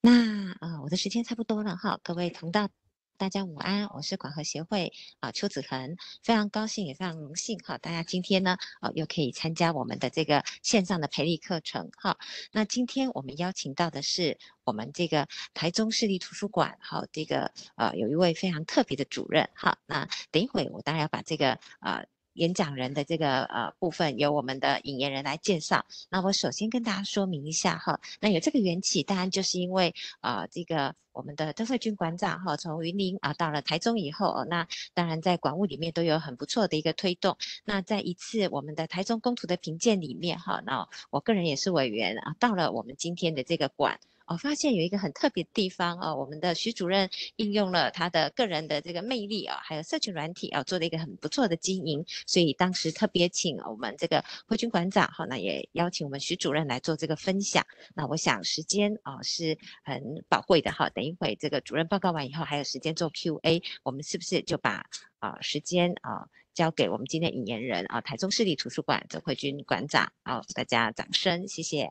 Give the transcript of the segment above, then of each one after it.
那啊，我的时间差不多了哈，各位同道，大家午安，我是广和协会啊邱子恒，非常高兴也非常荣幸哈，大家今天呢啊又可以参加我们的这个线上的培力课程哈。那今天我们邀请到的是我们这个台中市立图书馆，好这个呃有一位非常特别的主任哈。那等一会我当然要把这个啊。演讲人的这个呃部分由我们的引言人来介绍。那我首先跟大家说明一下哈，那有这个缘起，当然就是因为啊这个我们的邓惠军馆长哈，从云林啊到了台中以后，那当然在馆务里面都有很不错的一个推动。那在一次我们的台中公图的评鉴里面哈，那我个人也是委员啊，到了我们今天的这个馆。我发现有一个很特别的地方啊，我们的徐主任应用了他的个人的这个魅力啊，还有社群软体啊，做了一个很不错的经营，所以当时特别请我们这个辉军馆长哈，那也邀请我们徐主任来做这个分享。那我想时间啊是很宝贵的哈，等一会这个主任报告完以后，还有时间做 Q&A，我们是不是就把啊时间啊交给我们今天引言人啊，台中市立图书馆周慧君馆长？好，大家掌声，谢谢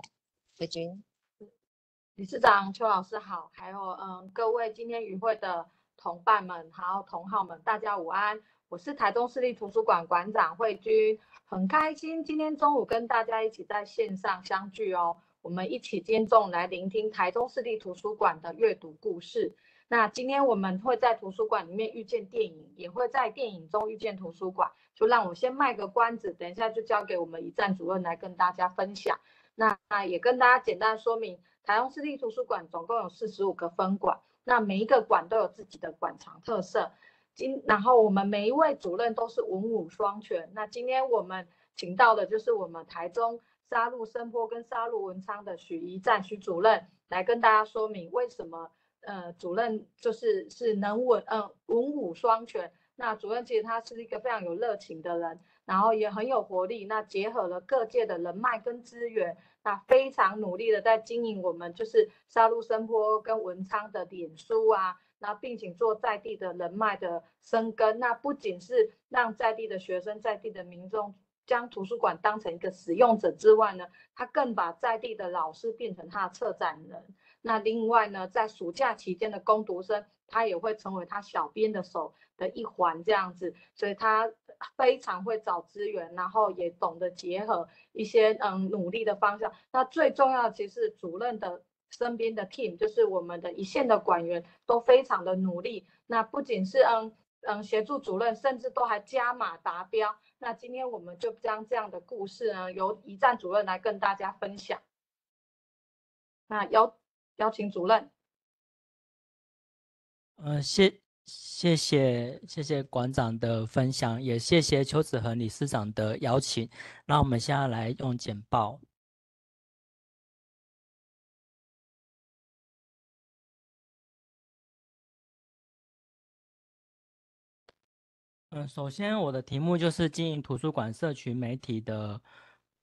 慧君。理事长邱老师好，还有嗯各位今天与会的同伴们、有同好们，大家午安，我是台东市立图书馆馆长惠君，很开心今天中午跟大家一起在线上相聚哦，我们一起兼重来聆听台东市立图书馆的阅读故事。那今天我们会在图书馆里面遇见电影，也会在电影中遇见图书馆，就让我先卖个关子，等一下就交给我们一站主任来跟大家分享。那也跟大家简单说明。台中市立图书馆总共有四十五个分馆，那每一个馆都有自己的馆藏特色。今然后我们每一位主任都是文武双全。那今天我们请到的就是我们台中沙鹿、深波跟沙鹿文昌的许一战许主任来跟大家说明为什么呃主任就是是能文嗯文武双全。那主任其实他是一个非常有热情的人，然后也很有活力，那结合了各界的人脉跟资源。那非常努力的在经营我们就是沙鹿、生波跟文昌的脸书啊，那并且做在地的人脉的生根。那不仅是让在地的学生、在地的民众将图书馆当成一个使用者之外呢，他更把在地的老师变成他的策展人。那另外呢，在暑假期间的攻读生，他也会成为他小编的手的一环这样子。所以他。非常会找资源，然后也懂得结合一些嗯努力的方向。那最重要的其实主任的身边的 team 就是我们的一线的管员都非常的努力。那不仅是嗯嗯协助主任，甚至都还加码达标。那今天我们就将这样的故事呢，由一站主任来跟大家分享。那邀邀请主任，呃，谢谢谢谢谢馆长的分享，也谢谢邱子恒理事长的邀请。那我们现在来用简报。嗯，首先我的题目就是经营图书馆社群媒体的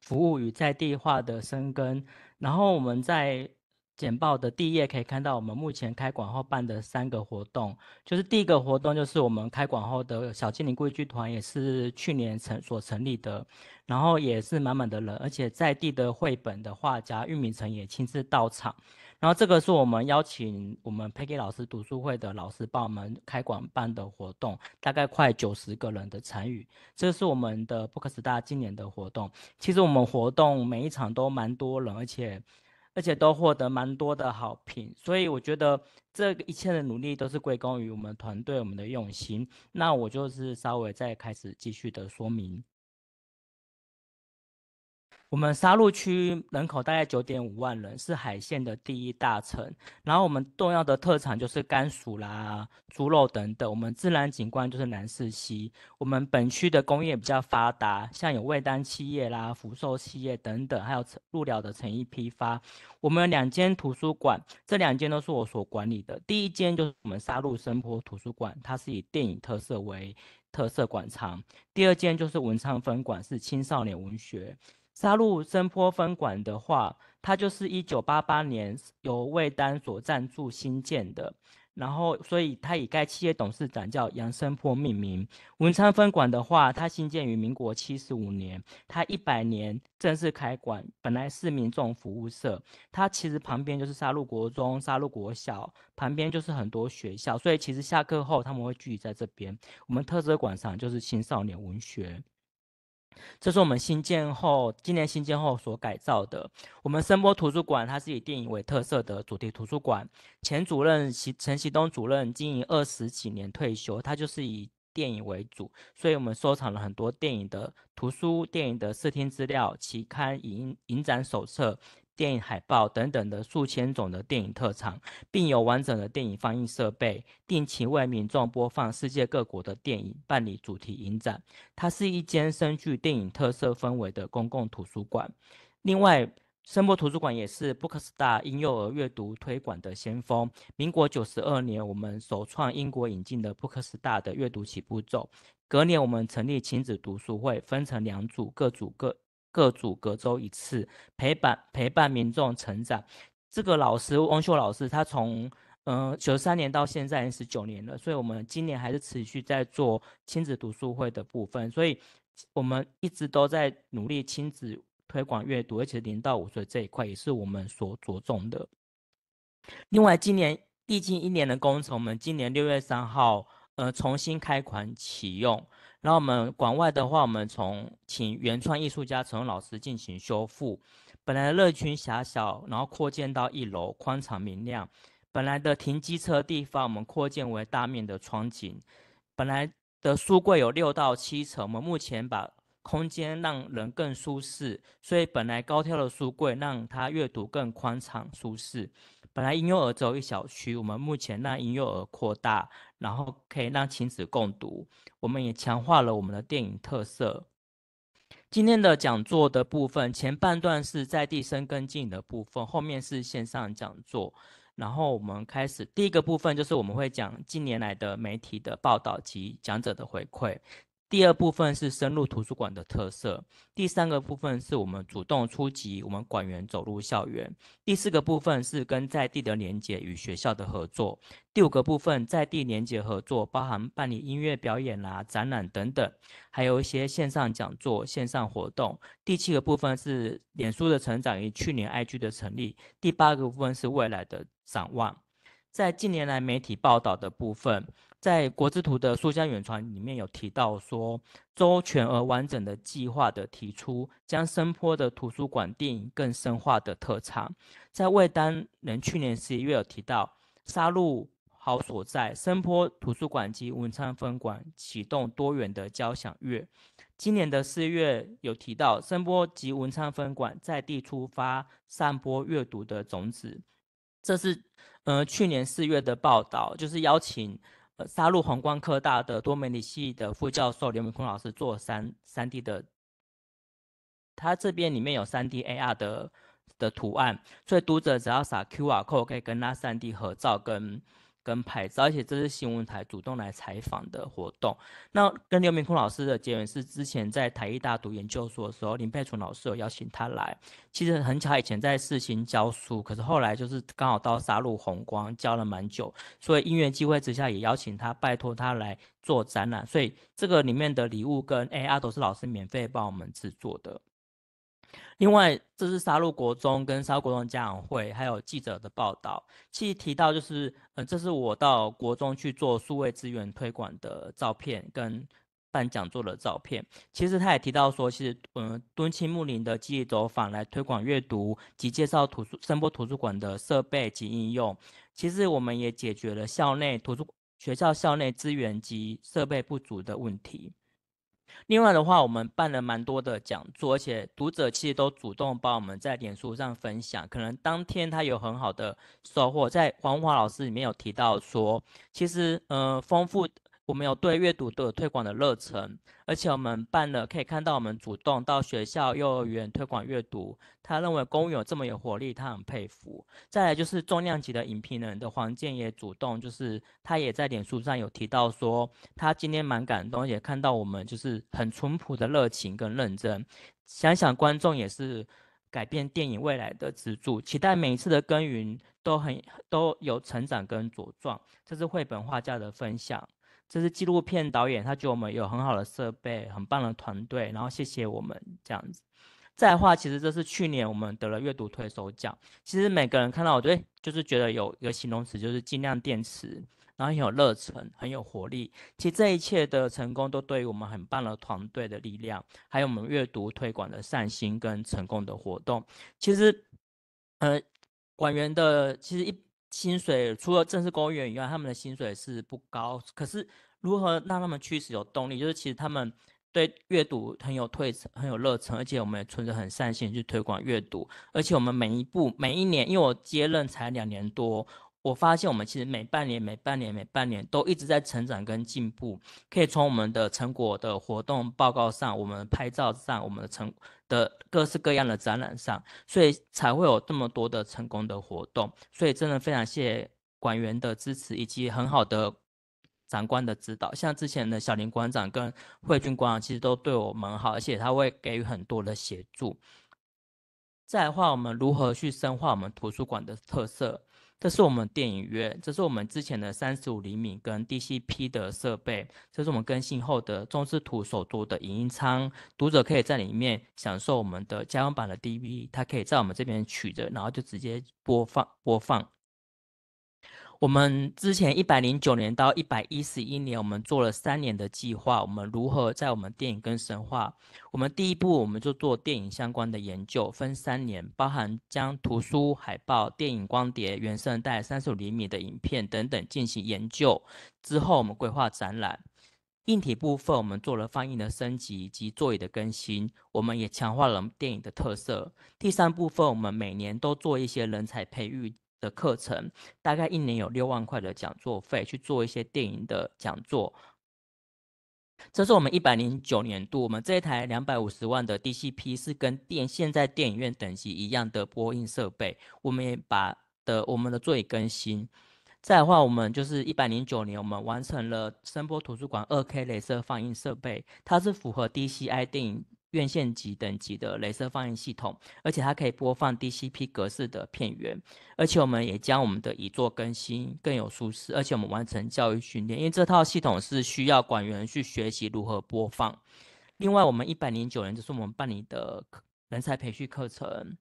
服务与在地化的生根。然后我们在。简报的第一页可以看到，我们目前开馆后办的三个活动，就是第一个活动就是我们开馆后的小精灵桂剧团，也是去年成所成立的，然后也是满满的人，而且在地的绘本的画家玉明成也亲自到场。然后这个是我们邀请我们 Peggy 老师读书会的老师帮我们开馆办的活动，大概快九十个人的参与。这是我们的 b o 布克斯大今年的活动，其实我们活动每一场都蛮多人，而且。而且都获得蛮多的好评，所以我觉得这一切的努力都是归功于我们团队、我们的用心。那我就是稍微再开始继续的说明。我们沙鹿区人口大概九点五万人，是海线的第一大城。然后我们重要的特产就是甘薯啦、猪肉等等。我们自然景观就是南势溪。我们本区的工业比较发达，像有味丹企业啦、福寿企业等等，还有鹿寮的成衣批发。我们两间图书馆，这两间都是我所管理的。第一间就是我们沙鹿神坡图书馆，它是以电影特色为特色馆藏。第二间就是文昌分馆，是青少年文学。沙鹿深坡分馆的话，它就是一九八八年由魏丹所赞助新建的，然后所以它以该企业董事长叫杨森坡命名。文昌分馆的话，它新建于民国七十五年，它一百年正式开馆，本来是民众服务社，它其实旁边就是沙鹿国中、沙鹿国小，旁边就是很多学校，所以其实下课后他们会聚在这边。我们特色馆藏就是青少年文学。这是我们新建后今年新建后所改造的。我们声波图书馆它是以电影为特色的主题图书馆。前主任陈陈启东主任经营二十几年退休，他就是以电影为主，所以我们收藏了很多电影的图书、电影的视听资料、期刊、影影展手册。电影海报等等的数千种的电影特长，并有完整的电影放映设备，定期为民众播放世界各国的电影，办理主题影展。它是一间深具电影特色氛围的公共图书馆。另外，声波图书馆也是 Bookstar 婴幼儿阅读推广的先锋。民国九十二年，我们首创英国引进的 Bookstar 的阅读起步骤。隔年，我们成立亲子读书会，分成两组，各组各。各组隔周一次陪伴陪伴民众成长。这个老师翁秀老师，他从嗯九三年到现在十九年了，所以我们今年还是持续在做亲子读书会的部分，所以我们一直都在努力亲子推广阅读，而且零到五岁这一块也是我们所着重的。另外，今年历经一年的工程，我们今年六月三号呃重新开款启用。然后我们馆外的话，我们从请原创艺术家陈老师进行修复，本来的乐群狭小，然后扩建到一楼宽敞明亮。本来的停机车地方，我们扩建为大面的窗景。本来的书柜有六到七层，我们目前把空间让人更舒适，所以本来高挑的书柜让它阅读更宽敞舒适。本来婴幼儿有一小区，我们目前让婴幼儿扩大。然后可以让亲子共读，我们也强化了我们的电影特色。今天的讲座的部分，前半段是在地生跟经营的部分，后面是线上讲座。然后我们开始第一个部分，就是我们会讲近年来的媒体的报道及讲者的回馈。第二部分是深入图书馆的特色，第三个部分是我们主动出击，我们馆员走入校园。第四个部分是跟在地的连结与学校的合作。第五个部分在地连结合作包含办理音乐表演啦、展览等等，还有一些线上讲座、线上活动。第七个部分是脸书的成长与去年 IG 的成立。第八个部分是未来的展望。在近年来媒体报道的部分。在国之图的书香远传里面有提到说，周全而完整的计划的提出，将深坡的图书馆电影更深化的特长。在魏丹人去年十一月有提到，杀戮好所在深坡图书馆及文昌分馆启动多元的交响乐。今年的四月有提到，声波及文昌分馆在地出发散播阅读的种子。这是呃去年四月的报道，就是邀请。呃，杀鹿皇冠科大的多媒体系的副教授刘明坤老师做三三 D 的，他这边里面有三 D AR 的的图案，所以读者只要扫 QR code 可以跟那三 D 合照跟。跟拍照，而且这是新闻台主动来采访的活动。那跟刘明空老师的结缘是之前在台艺大读研究所的时候，林佩纯老师有邀请他来。其实很巧，以前在四新教书，可是后来就是刚好到杀戮红光教了蛮久，所以因缘机会之下也邀请他，拜托他来做展览。所以这个里面的礼物跟 AR 都是老师免费帮我们制作的。另外，这是杀入国中跟杀国中家长会，还有记者的报道，其实提到就是，嗯，这是我到国中去做数位资源推广的照片，跟办讲座的照片。其实他也提到说，其实，嗯，敦亲木林的记忆走访来推广阅读及介绍图书声波图书馆的设备及应用。其实我们也解决了校内图书学校校内资源及设备不足的问题。另外的话，我们办了蛮多的讲座，而且读者其实都主动帮我们在脸书上分享，可能当天他有很好的收获。在黄华老师里面有提到说，其实呃，丰富。我们有对阅读都有推广的热忱，而且我们办了，可以看到我们主动到学校、幼儿园推广阅读。他认为公有这么有活力，他很佩服。再来就是重量级的影评人的黄健也主动，就是他也在脸书上有提到说，他今天蛮感动，也看到我们就是很淳朴的热情跟认真。想想观众也是改变电影未来的支柱，期待每一次的耕耘都很都有成长跟茁壮。这是绘本画家的分享。这是纪录片导演，他觉得我们有很好的设备，很棒的团队，然后谢谢我们这样子。再的话，其实这是去年我们得了阅读推手奖。其实每个人看到，我觉得就是觉得有一个形容词，就是“尽量电池”，然后很有热忱，很有活力。其实这一切的成功都对于我们很棒的团队的力量，还有我们阅读推广的善心跟成功的活动。其实，呃，管员的其实一薪水除了正式公务员以外，他们的薪水是不高，可是。如何让他们驱使有动力？就是其实他们对阅读很有推很有热忱，而且我们也存着很善心去推广阅读。而且我们每一步、每一年，因为我接任才两年多，我发现我们其实每半年、每半年、每半年都一直在成长跟进步。可以从我们的成果的活动报告上、我们拍照上、我们的成的各式各样的展览上，所以才会有这么多的成功的活动。所以真的非常谢谢管员的支持以及很好的。长官的指导，像之前的小林馆长跟慧君馆长，其实都对我们好，而且他会给予很多的协助。再话，我们如何去深化我们图书馆的特色？这是我们电影院，这是我们之前的三十五厘米跟 DCP 的设备，这是我们更新后的中视图首都的影音舱，读者可以在里面享受我们的家用版的 d v 它可以在我们这边取着，然后就直接播放播放。我们之前一百零九年到一百一十一年，我们做了三年的计划。我们如何在我们电影跟神话？我们第一步，我们就做电影相关的研究，分三年，包含将图书、海报、电影光碟、原声带、三十五厘米的影片等等进行研究。之后，我们规划展览硬体部分，我们做了放映的升级以及座椅的更新，我们也强化了电影的特色。第三部分，我们每年都做一些人才培育。的课程大概一年有六万块的讲座费去做一些电影的讲座。这是我们一百零九年度，我们这一台两百五十万的 DCP 是跟电现在电影院等级一样的播映设备，我们也把的我们的座椅更新。再的话，我们就是一百零九年，我们完成了声波图书馆二 K 镭射放映设备，它是符合 DCI 电影。院线级等级的镭射放映系统，而且它可以播放 DCP 格式的片源，而且我们也将我们的椅座更新更有舒适，而且我们完成教育训练，因为这套系统是需要管员去学习如何播放。另外，我们一百零九人就是我们办理的人才培训课程。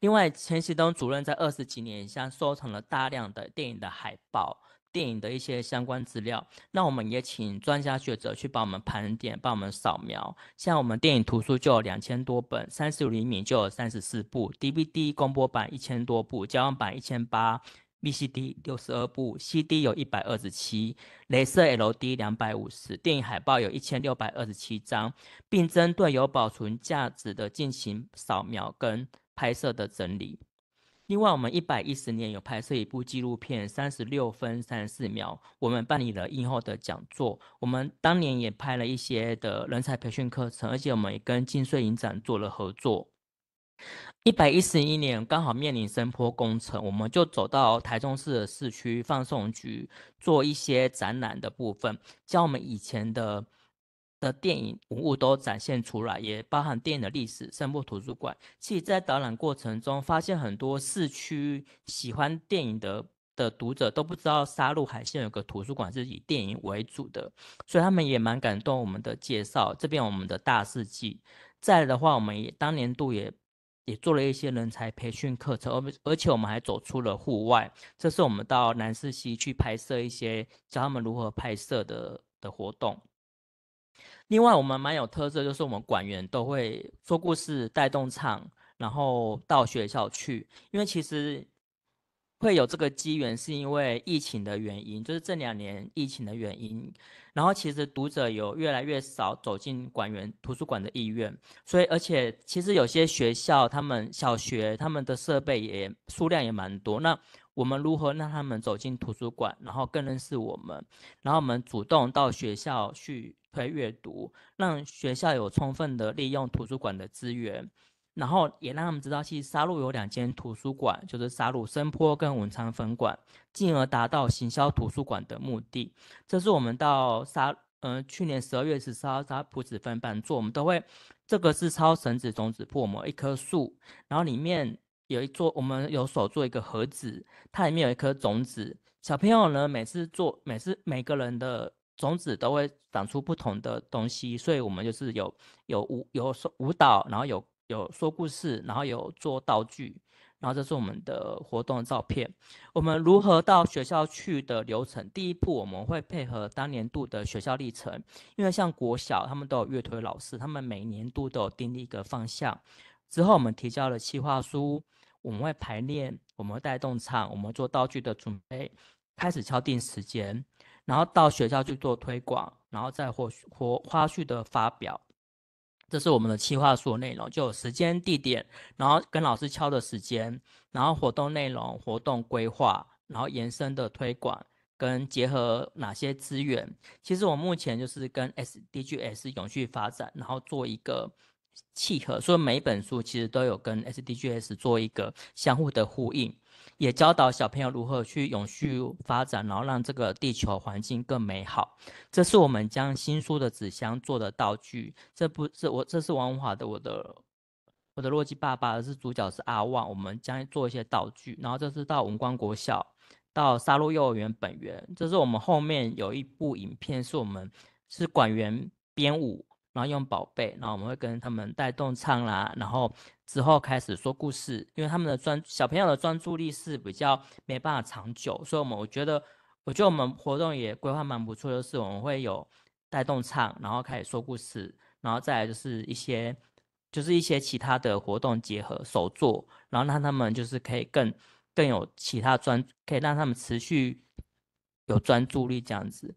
另外，陈启东主任在二十几年以下收藏了大量的电影的海报。电影的一些相关资料，那我们也请专家学者去帮我们盘点，帮我们扫描。像我们电影图书就有两千多本，三十五厘米就有三十四部 DVD 公播版一千多部，胶版一千八，VCD 六十二部，CD 有一百二十七，镭射 LD 两百五十，电影海报有一千六百二十七张，并针对有保存价值的进行扫描跟拍摄的整理。另外，我们一百一十年有拍摄一部纪录片，三十六分三十四秒。我们办理了映后的讲座。我们当年也拍了一些的人才培训课程，而且我们也跟金穗影展做了合作。一百一十一年刚好面临深坡工程，我们就走到台中市的市区放送局做一些展览的部分，将我们以前的。的电影文物都展现出来，也包含电影的历史。深部图书馆，其实，在导览过程中，发现很多市区喜欢电影的的读者都不知道，沙鹿海线有个图书馆是以电影为主的，所以他们也蛮感动我们的介绍。这边我们的大事迹，再来的话，我们也当年度也也做了一些人才培训课程，而而且我们还走出了户外，这是我们到南四溪去拍摄一些教他们如何拍摄的的活动。另外，我们蛮有特色，就是我们馆员都会说故事带动场，然后到学校去。因为其实会有这个机缘，是因为疫情的原因，就是这两年疫情的原因。然后其实读者有越来越少走进馆员图书馆的意愿，所以而且其实有些学校他们小学他们的设备也数量也蛮多，那我们如何让他们走进图书馆，然后更认识我们，然后我们主动到学校去。推阅读，让学校有充分的利用图书馆的资源，然后也让他们知道，其实沙鹿有两间图书馆，就是沙鹿深坡跟文昌分馆，进而达到行销图书馆的目的。这是我们到沙，嗯，去年十二月十四号沙埔子分班做，我们都会这个是抄绳子种子铺，我们一棵树，然后里面有一座，我们有手做一个盒子，它里面有一颗种子。小朋友呢，每次做，每次每个人的。种子都会长出不同的东西，所以我们就是有有舞有说舞蹈，然后有有说故事，然后有做道具，然后这是我们的活动照片。我们如何到学校去的流程？第一步，我们会配合当年度的学校历程，因为像国小他们都有乐团老师，他们每年度都有定立一个方向。之后我们提交了企划书，我们会排练，我们带动唱，我们做道具的准备，开始敲定时间。然后到学校去做推广，然后再活活花絮的发表，这是我们的企划书内容，就有时间地点，然后跟老师敲的时间，然后活动内容、活动规划，然后延伸的推广跟结合哪些资源。其实我目前就是跟 SDGs 永续发展，然后做一个契合，所以每本书其实都有跟 SDGs 做一个相互的呼应。也教导小朋友如何去永续发展，然后让这个地球环境更美好。这是我们将新书的纸箱做的道具。这不是我，这是王文华的，我的，我的《洛基爸爸》，是主角是阿旺。我们将做一些道具，然后这是到文光国小，到沙鹿幼儿园本园。这是我们后面有一部影片，是我们是管员编舞。然后用宝贝，然后我们会跟他们带动唱啦，然后之后开始说故事，因为他们的专小朋友的专注力是比较没办法长久，所以我们我觉得，我觉得我们活动也规划蛮不错，就是我们会有带动唱，然后开始说故事，然后再来就是一些就是一些其他的活动结合手作，然后让他们就是可以更更有其他专，可以让他们持续有专注力这样子。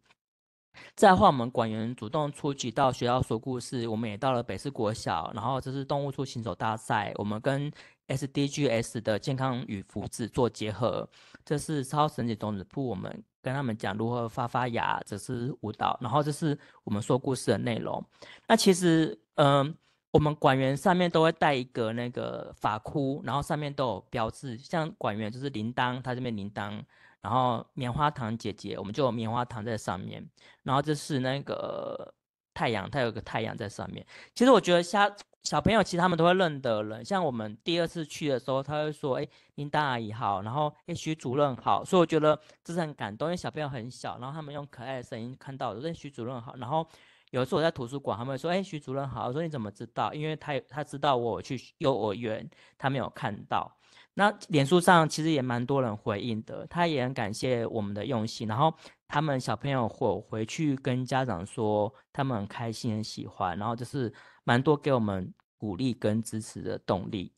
再换我们管员主动出击到学校说故事，我们也到了北市国小，然后这是动物出行走大赛，我们跟 S D G S 的健康与福祉做结合，这是超神奇种子铺，我们跟他们讲如何发发芽，这是舞蹈，然后这是我们说故事的内容。那其实，嗯，我们管员上面都会带一个那个法箍，然后上面都有标志，像管员就是铃铛，他这边铃铛。然后棉花糖姐姐，我们就棉花糖在上面。然后这是那个太阳，它有个太阳在上面。其实我觉得，小小朋友其实他们都会认得人。像我们第二次去的时候，他会说：“哎，林大阿姨好。”然后：“哎，徐主任好。”所以我觉得这是很感动，因为小朋友很小，然后他们用可爱的声音看到：“我说徐主任好。”然后有一次我在图书馆，他们说：“哎，徐主任好。”我说：“你怎么知道？”因为他他知道我去幼儿园，他没有看到。那脸书上其实也蛮多人回应的，他也很感谢我们的用心，然后他们小朋友回回去跟家长说，他们很开心，很喜欢，然后就是蛮多给我们鼓励跟支持的动力。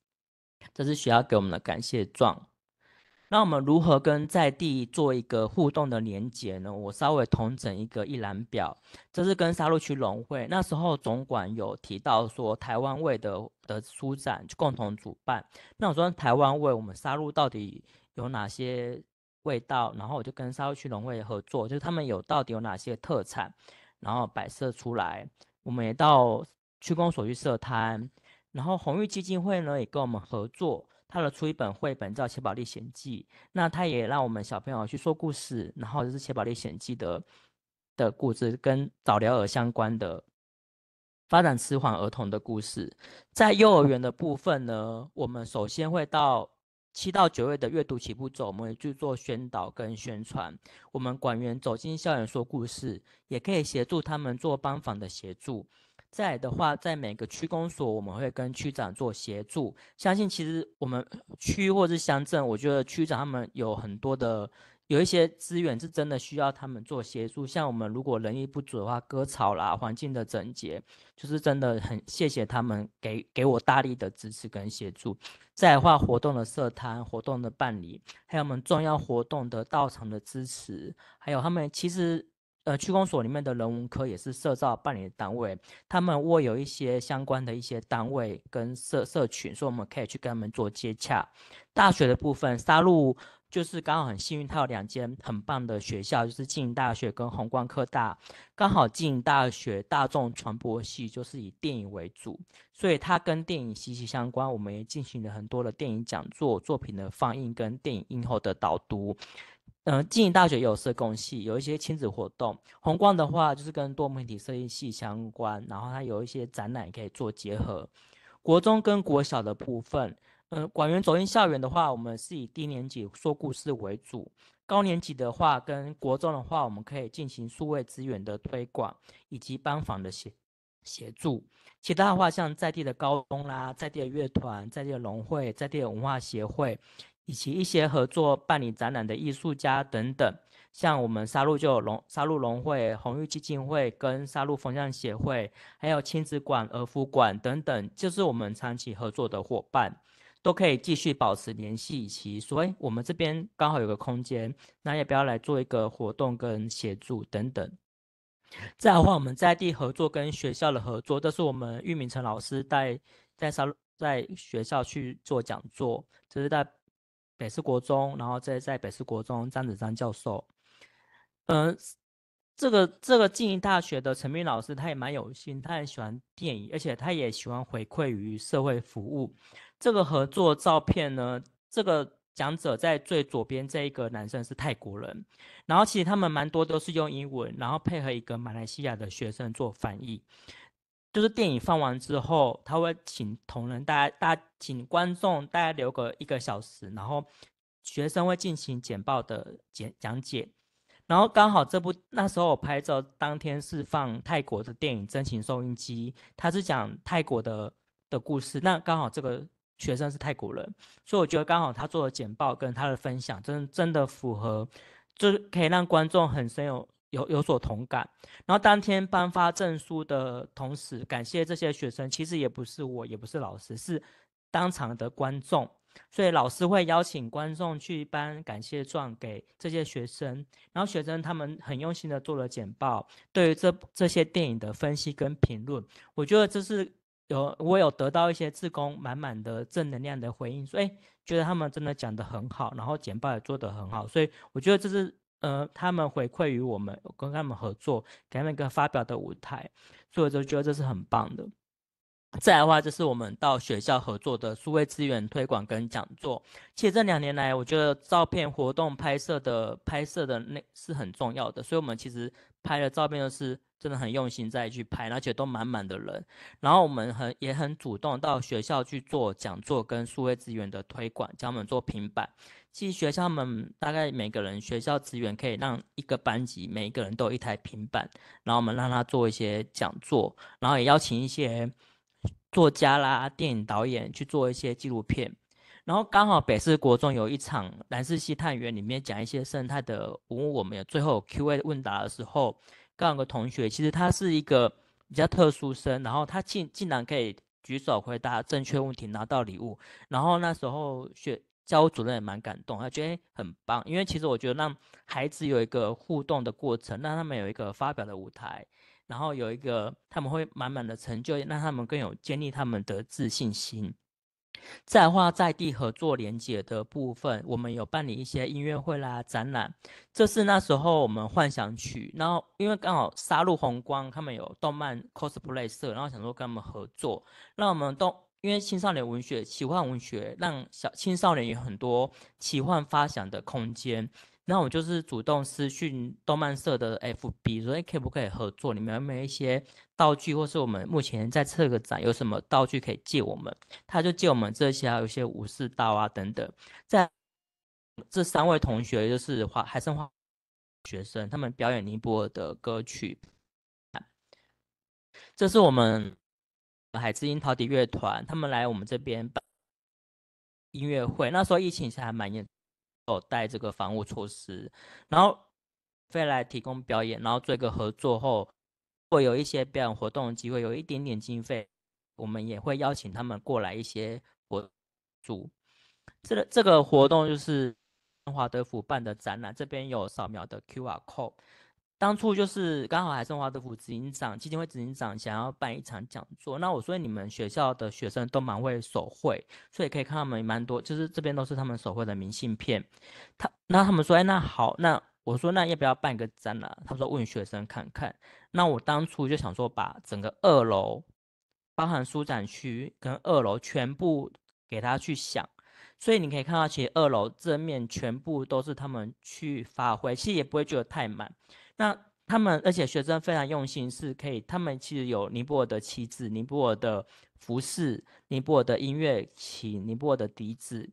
这是学校给我们的感谢状。那我们如何跟在地做一个互动的连接呢？我稍微统整一个一览表，这是跟沙鹿区龙会那时候总管有提到说台湾味的。的书展就共同主办。那我说台湾味，我们杀戮到底有哪些味道？然后我就跟沙戮区农会合作，就是他们有到底有哪些特产，然后摆设出来。我们也到区公所去设摊。然后红玉基金会呢也跟我们合作，他的出一本绘本叫《千宝历险记》，那他也让我们小朋友去说故事，然后就是《千宝历险记》的的故事跟早疗耳相关的。发展迟缓儿童的故事，在幼儿园的部分呢，我们首先会到七到九月的阅读起步走，我们会去做宣导跟宣传。我们管员走进校园说故事，也可以协助他们做班访的协助。再的话，在每个区公所，我们会跟区长做协助。相信其实我们 区或是乡镇，我觉得区长他们有很多的。有一些资源是真的需要他们做协助，像我们如果人力不足的话，割草啦、环境的整洁，就是真的很谢谢他们给给我大力的支持跟协助。再话活动的设摊、活动的办理，还有我们重要活动的到场的支持，还有他们其实，呃，区公所里面的人文科也是社照办理单位，他们握有一些相关的一些单位跟社社群，所以我们可以去跟他们做接洽。大学的部分，沙鹿。就是刚好很幸运，他有两间很棒的学校，就是暨营大学跟宏观科大。刚好暨营大学大众传播系就是以电影为主，所以它跟电影息息相关。我们也进行了很多的电影讲座、作品的放映跟电影映后的导读。嗯，暨营大学也有社工系，有一些亲子活动。宏观的话就是跟多媒体设计系相关，然后它有一些展览可以做结合。国中跟国小的部分。嗯，馆员走进校园的话，我们是以低年级说故事为主，高年级的话跟国中的话，我们可以进行数位资源的推广以及班访的协协助。其他的话，像在地的高中啦，在地的乐团，在地的农会，在地的文化协会，以及一些合作办理展览的艺术家等等，像我们沙鹿就有龙沙鹿农会、红玉基金会跟沙鹿风向协会，还有亲子馆、儿童馆等等，就是我们长期合作的伙伴。都可以继续保持联系，以及说，哎，我们这边刚好有个空间，那要不要来做一个活动跟协助等等？再的话，我们在地合作跟学校的合作，都是我们玉明成老师带在上，在学校去做讲座，就是在北师国中，然后这是在北师国中张子章教授。嗯，这个这个静宜大学的陈明老师，他也蛮有心，他也喜欢电影，而且他也喜欢回馈于社会服务。这个合作照片呢？这个讲者在最左边这一个男生是泰国人，然后其实他们蛮多都是用英文，然后配合一个马来西亚的学生做翻译。就是电影放完之后，他会请同仁大家、大请观众大家留个一个小时，然后学生会进行简报的简讲解。然后刚好这部那时候我拍照当天是放泰国的电影《真情收音机》，他是讲泰国的的故事，那刚好这个。学生是泰国人，所以我觉得刚好他做的简报跟他的分享，真真的符合，就是可以让观众很深有有有所同感。然后当天颁发证书的同时，感谢这些学生，其实也不是我，也不是老师，是当场的观众。所以老师会邀请观众去颁感谢状给这些学生。然后学生他们很用心的做了简报，对于这这些电影的分析跟评论，我觉得这是。有我有得到一些志工满满的正能量的回应，说以觉得他们真的讲的很好，然后简报也做得很好，所以我觉得这是呃他们回馈于我们，跟他们合作给他们一个发表的舞台，所以我就觉得这是很棒的。再的话，这是我们到学校合作的数位资源推广跟讲座，其实这两年来，我觉得照片活动拍摄的拍摄的那是很重要的，所以我们其实。拍的照片都是真的很用心在去拍，而且都满满的人。然后我们很也很主动到学校去做讲座跟数位资源的推广，教他们做平板。其实学校们大概每个人学校资源可以让一个班级每个人都有一台平板，然后我们让他做一些讲座，然后也邀请一些作家啦、电影导演去做一些纪录片。然后刚好北市国中有一场《蓝色系探员》里面讲一些生态的文物，我们有最后 Q&A 问答的时候，刚有个同学，其实他是一个比较特殊生，然后他竟竟然可以举手回答正确问题，拿到礼物。然后那时候学教务主任也蛮感动，他觉得很棒，因为其实我觉得让孩子有一个互动的过程，让他们有一个发表的舞台，然后有一个他们会满满的成就，让他们更有建立他们的自信心。再画在地合作连接的部分，我们有办理一些音乐会啦、展览。这是那时候我们幻想曲，然后因为刚好杀入红光，他们有动漫 cosplay 社，然后想说跟他们合作，让我们动，因为青少年文学、奇幻文学，让小青少年有很多奇幻发想的空间。那我就是主动私讯动漫社的 FB，说哎，可不可以合作？你们有没有一些道具，或是我们目前在这个展有什么道具可以借我们？他就借我们这些，有些武士刀啊等等。在，这三位同学就是华海生华学生，他们表演尼泊尔的歌曲。这是我们海之音陶笛乐团，他们来我们这边办音乐会。那时候疫情还蛮严。有带这个防护措施，然后飞来提供表演，然后做一个合作后，如果有一些表演活动机会，有一点点经费，我们也会邀请他们过来一些活助。这个这个活动就是华德福办的展览，这边有扫描的 QR code。当初就是刚好还是华德福执行长基金会执行长想要办一场讲座，那我说，你们学校的学生都蛮会手绘，所以可以看他们蛮多，就是这边都是他们手绘的明信片。他那他们说，哎，那好，那我说那要不要办个展览？他说问学生看看。那我当初就想说，把整个二楼，包含书展区跟二楼全部给他去想，所以你可以看到，其实二楼正面全部都是他们去发挥，其实也不会觉得太满。那他们，而且学生非常用心，是可以。他们其实有尼泊尔的旗帜、尼泊尔的服饰、尼泊尔的音乐起，尼泊尔的笛子，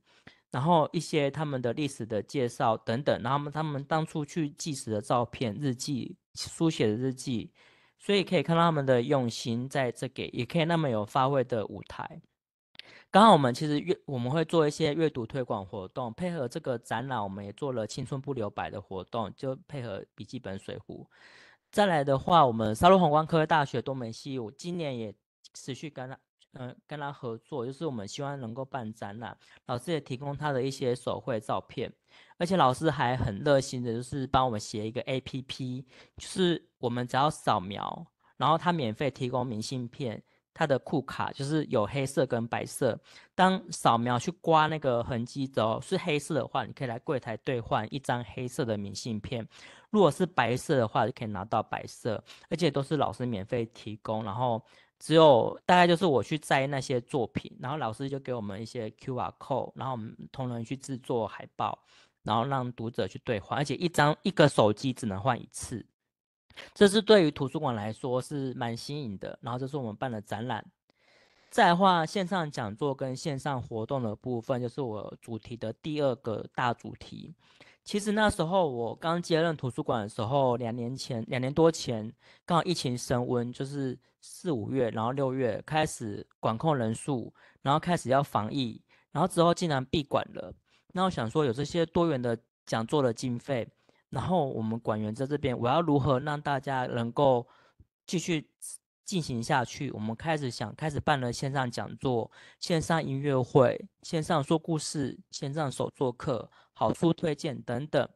然后一些他们的历史的介绍等等，然后他们他们当初去祭祀的照片、日记、书写的日记，所以可以看到他们的用心在这个，也可以那么有发挥的舞台。刚好我们其实阅我们会做一些阅读推广活动，配合这个展览，我们也做了青春不留白的活动，就配合笔记本、水壶。再来的话，我们沙鹿皇冠科技大学东门系，我今年也持续跟他嗯跟他合作，就是我们希望能够办展览，老师也提供他的一些手绘照片，而且老师还很热心的，就是帮我们写一个 A P P，就是我们只要扫描，然后他免费提供明信片。它的库卡就是有黑色跟白色，当扫描去刮那个痕迹的哦，是黑色的话，你可以来柜台兑换一张黑色的明信片；如果是白色的话，就可以拿到白色，而且都是老师免费提供。然后只有大概就是我去摘那些作品，然后老师就给我们一些 QR code，然后我们同仁去制作海报，然后让读者去兑换，而且一张一个手机只能换一次。这是对于图书馆来说是蛮新颖的，然后这是我们办的展览。再话线上讲座跟线上活动的部分，就是我主题的第二个大主题。其实那时候我刚接任图书馆的时候，两年前两年多前，刚好疫情升温，就是四五月，然后六月开始管控人数，然后开始要防疫，然后之后竟然闭馆了。那我想说，有这些多元的讲座的经费。然后我们管员在这边，我要如何让大家能够继续进行下去？我们开始想，开始办了线上讲座、线上音乐会、线上说故事、线上手作课、好书推荐等等。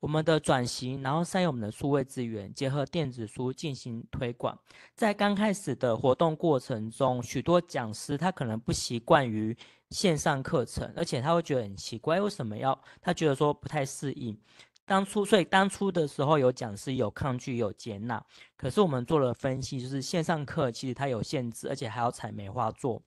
我们的转型，然后善用我们的数位资源，结合电子书进行推广。在刚开始的活动过程中，许多讲师他可能不习惯于线上课程，而且他会觉得很奇怪，为什么要？他觉得说不太适应。当初，所以当初的时候有讲是有抗拒有接纳，可是我们做了分析，就是线上课其实它有限制，而且还要采梅花座，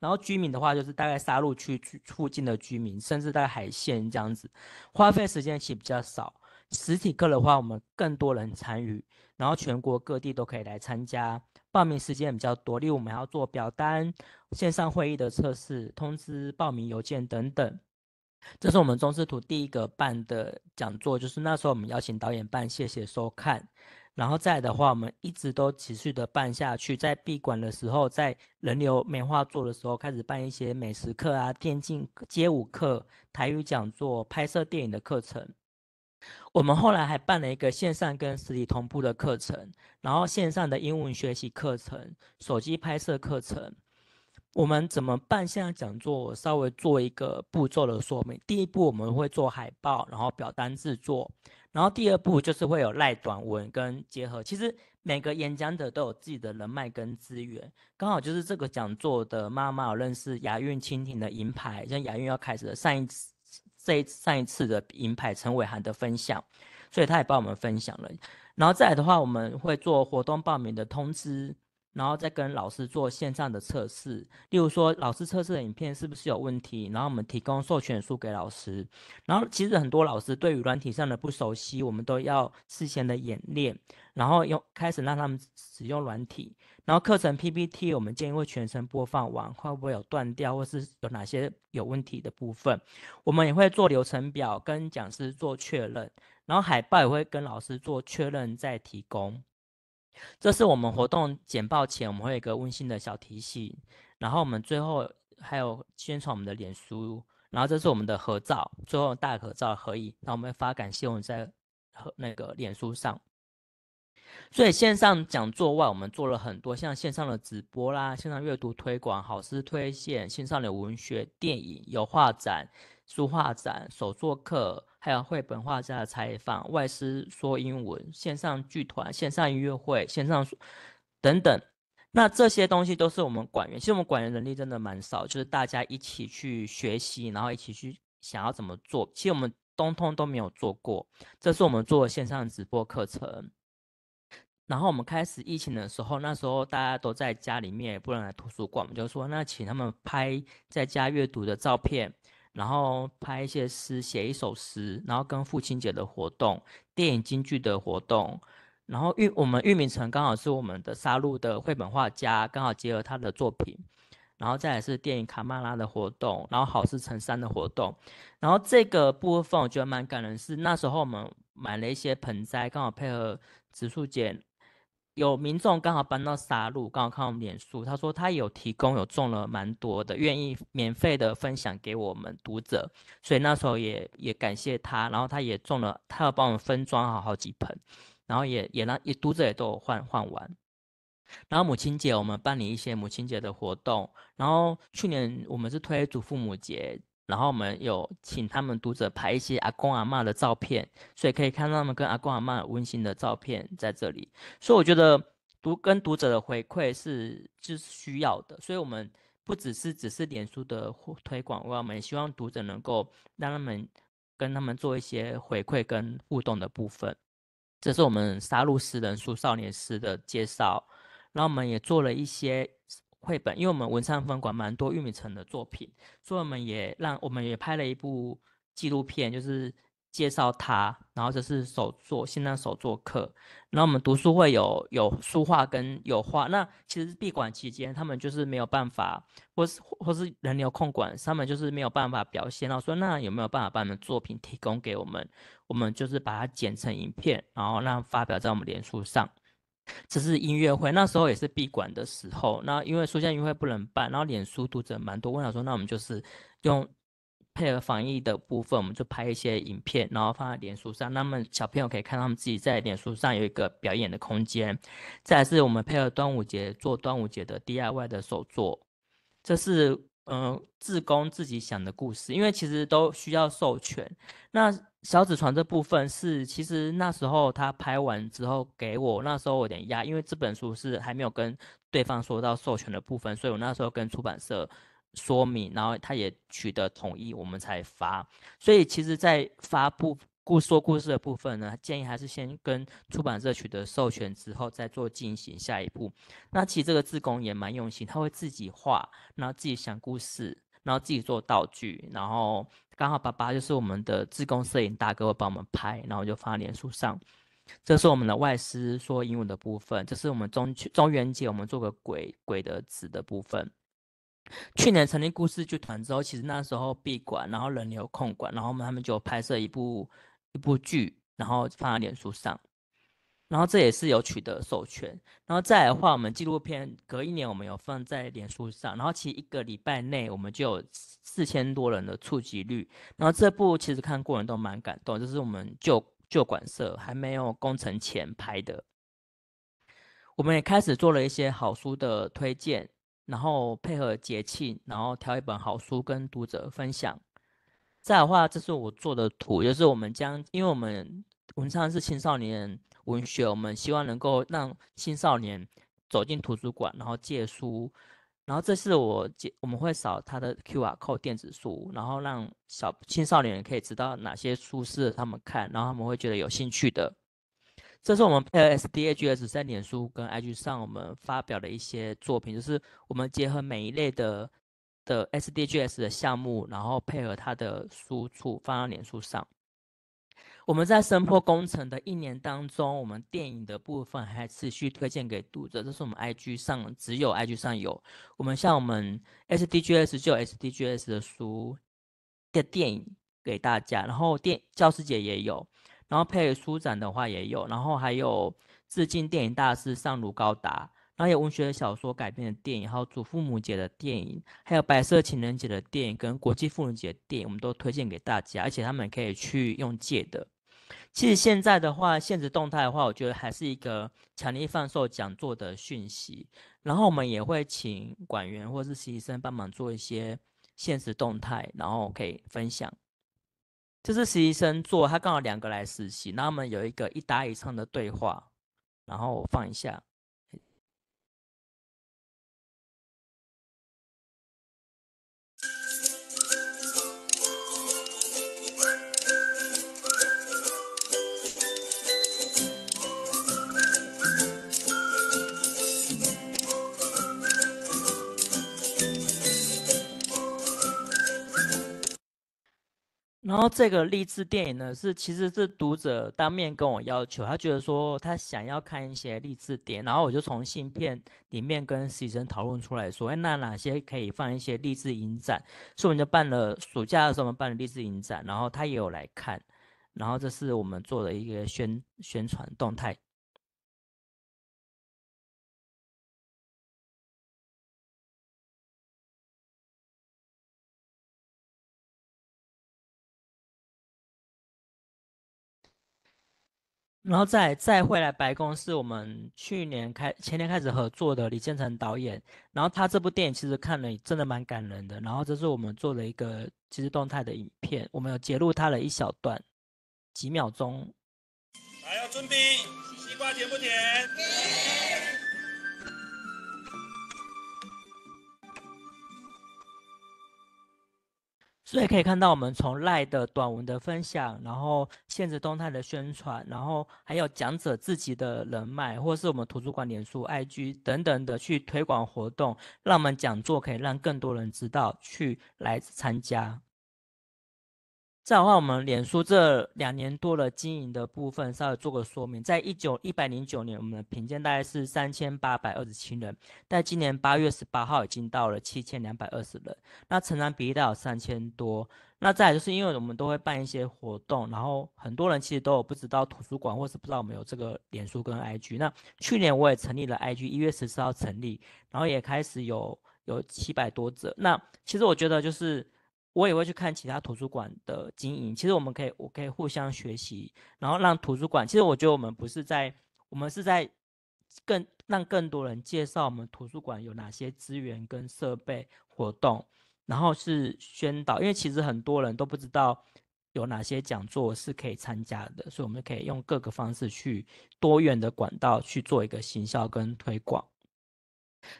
然后居民的话就是大概沙鹿区附近的居民，甚至在海线这样子，花费时间其实比较少。实体课的话，我们更多人参与，然后全国各地都可以来参加，报名时间比较多，例如我们还要做表单、线上会议的测试、通知报名邮件等等。这是我们中视图第一个办的讲座，就是那时候我们邀请导演办。谢谢收看。然后再来的话，我们一直都持续的办下去。在闭馆的时候，在人流没化做的时候，开始办一些美食课啊、电竞街舞课、台语讲座、拍摄电影的课程。我们后来还办了一个线上跟实体同步的课程，然后线上的英文学习课程、手机拍摄课程。我们怎么办？现在讲座我稍微做一个步骤的说明。第一步我们会做海报，然后表单制作，然后第二步就是会有赖短文跟结合。其实每个演讲者都有自己的人脉跟资源，刚好就是这个讲座的妈妈认识亚运蜻蜓的银牌，像亚运要开始了，上一次这上一次的银牌陈伟涵的分享，所以他也帮我们分享了。然后再来的话，我们会做活动报名的通知。然后再跟老师做线上的测试，例如说老师测试的影片是不是有问题，然后我们提供授权书给老师。然后其实很多老师对于软体上的不熟悉，我们都要事先的演练，然后用开始让他们使用软体。然后课程 PPT 我们建议会全程播放完，会不会有断掉或是有哪些有问题的部分，我们也会做流程表跟讲师做确认，然后海报也会跟老师做确认再提供。这是我们活动简报前，我们会有一个温馨的小提醒，然后我们最后还有宣传我们的脸书，然后这是我们的合照，最后大合照合影，然后我们发感谢文在和那个脸书上。所以线上讲座外，我们做了很多像线上的直播啦，线上阅读推广、好诗推荐、线上的文学、电影、油画展、书画展、手作课。还有绘本画家的采访，外师说英文，线上剧团，线上音乐会，线上等等，那这些东西都是我们馆员。其实我们馆员能力真的蛮少，就是大家一起去学习，然后一起去想要怎么做。其实我们通通都没有做过，这是我们做线上直播课程。然后我们开始疫情的时候，那时候大家都在家里面也不能来图书馆，我们就说那请他们拍在家阅读的照片。然后拍一些诗，写一首诗，然后跟父亲节的活动、电影、京剧的活动，然后玉我们玉明成刚好是我们的杀戮的绘本画家，刚好结合他的作品，然后再来是电影《卡马拉》的活动，然后好事成山的活动，然后这个部分我觉得蛮感人，是那时候我们买了一些盆栽，刚好配合植树节。有民众刚好搬到沙鹿，刚好看到脸书，他说他有提供有种了蛮多的，愿意免费的分享给我们读者，所以那时候也也感谢他，然后他也种了，他要帮我们分装好好几盆，然后也也让也读者也都有换换完，然后母亲节我们办理一些母亲节的活动，然后去年我们是推祖父母节。然后我们有请他们读者拍一些阿公阿妈的照片，所以可以看到他们跟阿公阿妈温馨的照片在这里。所以我觉得读跟读者的回馈是是需要的，所以我们不只是只是脸书的推广，我们也希望读者能够让他们跟他们做一些回馈跟互动的部分。这是我们杀戮诗人书少年诗的介绍，后我们也做了一些。绘本，因为我们文山分馆蛮多玉米城的作品，所以我们也让我们也拍了一部纪录片，就是介绍他。然后这是手作，现在手作课。那我们读书会有有书画跟油画。那其实闭馆期间，他们就是没有办法，或是或是人流控管，他们就是没有办法表现。然后说那有没有办法把你们作品提供给我们？我们就是把它剪成影片，然后让发表在我们脸书上。这是音乐会，那时候也是闭馆的时候。那因为书香音乐会不能办，然后脸书读者蛮多，问他说：“那我们就是用配合防疫的部分，我们就拍一些影片，然后放在脸书上，那么小朋友可以看他们自己在脸书上有一个表演的空间。”再是我们配合端午节做端午节的 DIY 的手作。这是。嗯，自宫自己想的故事，因为其实都需要授权。那小纸船这部分是，其实那时候他拍完之后给我，那时候有点压，因为这本书是还没有跟对方说到授权的部分，所以我那时候跟出版社说明，然后他也取得同意，我们才发。所以其实，在发布。故说故事的部分呢，建议还是先跟出版社取得授权之后再做进行下一步。那其实这个志工也蛮用心，他会自己画，然后自己想故事，然后自己做道具，然后刚好爸爸就是我们的志工摄影大哥会帮我们拍，然后就发脸书上。这是我们的外师说英文的部分，这是我们中秋中元节我们做个鬼鬼的纸的部分。去年成立故事剧团之后，其实那时候闭馆，然后人流控管，然后我们他们就拍摄一部。一部剧，然后放在脸书上，然后这也是有取得授权，然后再的话，我们纪录片隔一年我们有放在脸书上，然后其实一个礼拜内我们就有四千多人的触及率，然后这部其实看过人都蛮感动，就是我们旧旧馆舍还没有工程前拍的，我们也开始做了一些好书的推荐，然后配合节庆，然后挑一本好书跟读者分享。再的话，这是我做的图，就是我们将，因为我们文昌是青少年文学，我们希望能够让青少年走进图书馆，然后借书，然后这是我借，我们会扫他的 Q R code 电子书，然后让小青少年可以知道哪些书是他们看，然后他们会觉得有兴趣的。这是我们配合 S D H S 在脸书跟 IG 上我们发表的一些作品，就是我们结合每一类的。的 SDGS 的项目，然后配合它的输出放到脸书上。我们在声波工程的一年当中，我们电影的部分还持续推荐给读者，这是我们 IG 上只有 IG 上有。我们像我们 SDGS 就有 SDGS 的书的电影给大家，然后电教师节也有，然后配书展的话也有，然后还有致敬电影大师上路高达。还有文学小说改编的电影，还有祖父母节的电影，还有白色情人节的电影跟国际妇女节的电影，我们都推荐给大家，而且他们可以去用借的。其实现在的话，现实动态的话，我觉得还是一个强力贩售讲座的讯息。然后我们也会请管员或是实习生帮忙做一些现实动态，然后可以分享。这是实习生做，他刚好两个来实习，那我们有一个一搭一唱的对话，然后我放一下。然后这个励志电影呢，是其实是读者当面跟我要求，他觉得说他想要看一些励志点，然后我就从信片里面跟习生讨论出来，说那哪些可以放一些励志影展，所以我们就办了暑假的时候我们办了励志影展，然后他也有来看，然后这是我们做的一个宣宣传动态。然后再再回来白宫是我们去年开前年开始合作的李建成导演，然后他这部电影其实看了真的蛮感人的，然后这是我们做了一个其实动态的影片，我们有截录他的一小段，几秒钟。来，要准备西瓜甜不甜？所以可以看到，我们从赖的短文的分享，然后限制动态的宣传，然后还有讲者自己的人脉，或是我们图书馆脸书、IG 等等的去推广活动，让我们讲座可以让更多人知道去来参加。这样的话，我们脸书这两年多了经营的部分，稍微做个说明。在一九一百零九年，我们的评鉴大概是三千八百二十七人，但今年八月十八号已经到了七千两百二十人，那成长比例有三千多。那再就是因为我们都会办一些活动，然后很多人其实都有不知道图书馆或是不知道我们有这个脸书跟 IG。那去年我也成立了 IG，一月十四号成立，然后也开始有有七百多则。那其实我觉得就是。我也会去看其他图书馆的经营，其实我们可以，我可以互相学习，然后让图书馆。其实我觉得我们不是在，我们是在更让更多人介绍我们图书馆有哪些资源跟设备、活动，然后是宣导，因为其实很多人都不知道有哪些讲座是可以参加的，所以我们可以用各个方式去多元的管道去做一个行销跟推广。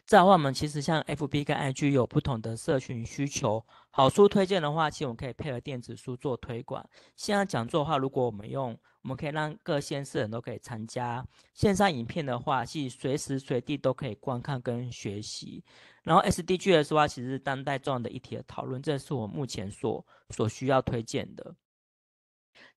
在的话，我们其实像 FB 跟 IG 有不同的社群需求。好书推荐的话，其实我们可以配合电子书做推广。线上讲座的话，如果我们用，我们可以让各县市人都可以参加。线上影片的话，是随时随地都可以观看跟学习。然后 SDGs 的话，其实是当代重要的议题的讨论，这是我目前所所需要推荐的。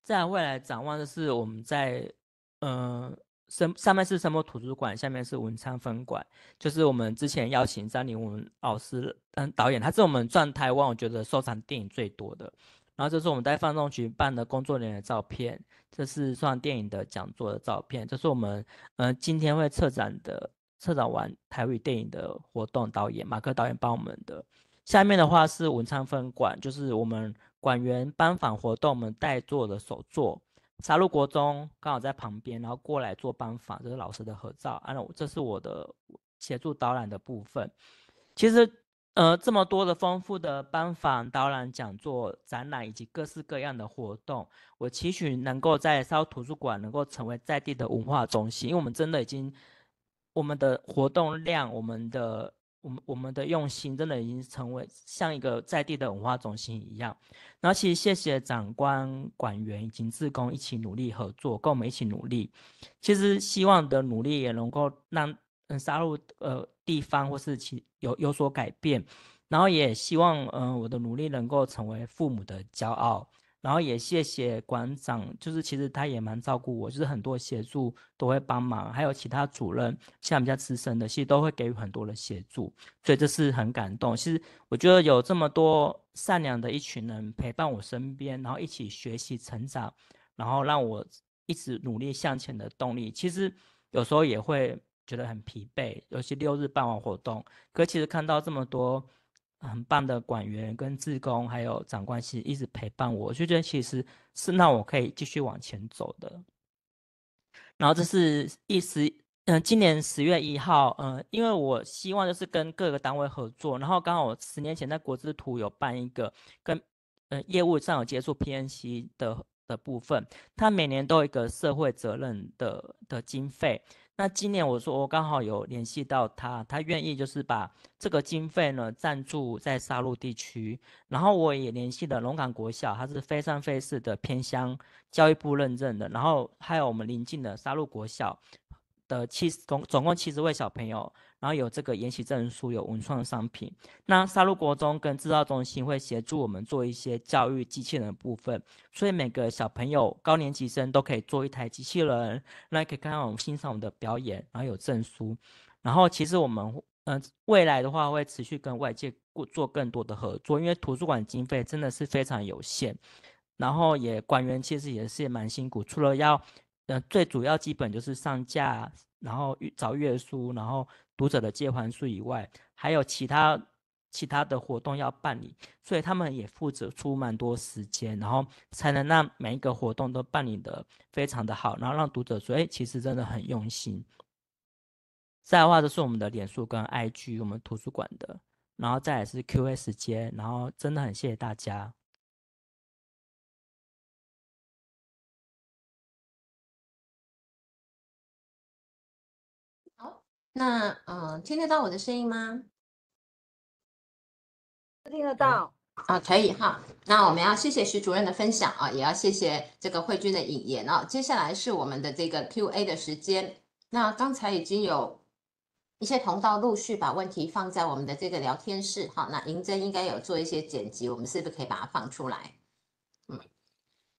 在未来展望的是，我们在嗯。上上面是三摩图书馆，下面是文昌分馆，就是我们之前邀请张宁文老师，嗯，导演，他是我们转台湾，我觉得收藏电影最多的。然后这是我们在放纵局办的工作人员的照片，这是收藏电影的讲座的照片，这是我们，嗯，今天会策展的，策展完台语电影的活动导演，马克导演帮我们的。下面的话是文昌分馆，就是我们馆员班访活动，我们带座的首座。沙鹿国中刚好在旁边，然后过来做班访，这是老师的合照。按照，我这是我的协助导览的部分。其实，呃，这么多的丰富的班访、导览、讲座、展览以及各式各样的活动，我期许能够在沙图书馆能够成为在地的文化中心，因为我们真的已经，我们的活动量，我们的。我们我们的用心真的已经成为像一个在地的文化中心一样。然后其实谢谢长官、管员以及职工一起努力合作，跟我们一起努力。其实希望的努力也能够让嗯杀戮呃地方或是其有有所改变。然后也希望嗯我的努力能够成为父母的骄傲。然后也谢谢馆长，就是其实他也蛮照顾我，就是很多协助都会帮忙，还有其他主任像比较资深的，其实都会给予很多的协助，所以这是很感动。其实我觉得有这么多善良的一群人陪伴我身边，然后一起学习成长，然后让我一直努力向前的动力。其实有时候也会觉得很疲惫，尤其六日办完活动，可其实看到这么多。很棒的管员跟职工，还有长其实一直陪伴我，我就觉得其实是让我可以继续往前走的。然后这是一十，嗯，今年十月一号，嗯，因为我希望就是跟各个单位合作，然后刚好十年前在国资图有办一个跟，呃，业务上有接触 PNC 的的部分，他每年都有一个社会责任的的经费。那今年我说我刚好有联系到他，他愿意就是把这个经费呢赞助在沙鹿地区，然后我也联系了龙岗国校，它是非上非市的偏乡，教育部认证的，然后还有我们邻近的沙鹿国校的七十共总共七十位小朋友。然后有这个研习证书，有文创商品。那沙鹿国中跟制造中心会协助我们做一些教育机器人部分，所以每个小朋友高年级生都可以做一台机器人，那可以看看我们欣赏我们的表演，然后有证书。然后其实我们嗯，未来的话会持续跟外界做更多的合作，因为图书馆经费真的是非常有限，然后也馆员其实也是蛮辛苦，除了要嗯，最主要基本就是上架，然后找阅书，然后。读者的借还书以外，还有其他其他的活动要办理，所以他们也负责出蛮多时间，然后才能让每一个活动都办理的非常的好，然后让读者说，哎，其实真的很用心。再的话就是我们的脸书跟 IG，我们图书馆的，然后再也是 QS 街，然后真的很谢谢大家。那嗯，听得到我的声音吗？听得到啊，可以哈。那我们要谢谢徐主任的分享啊，也要谢谢这个慧君的引言啊。接下来是我们的这个 Q A 的时间。那刚才已经有一些同道陆续把问题放在我们的这个聊天室哈。那银针应该有做一些剪辑，我们是不是可以把它放出来？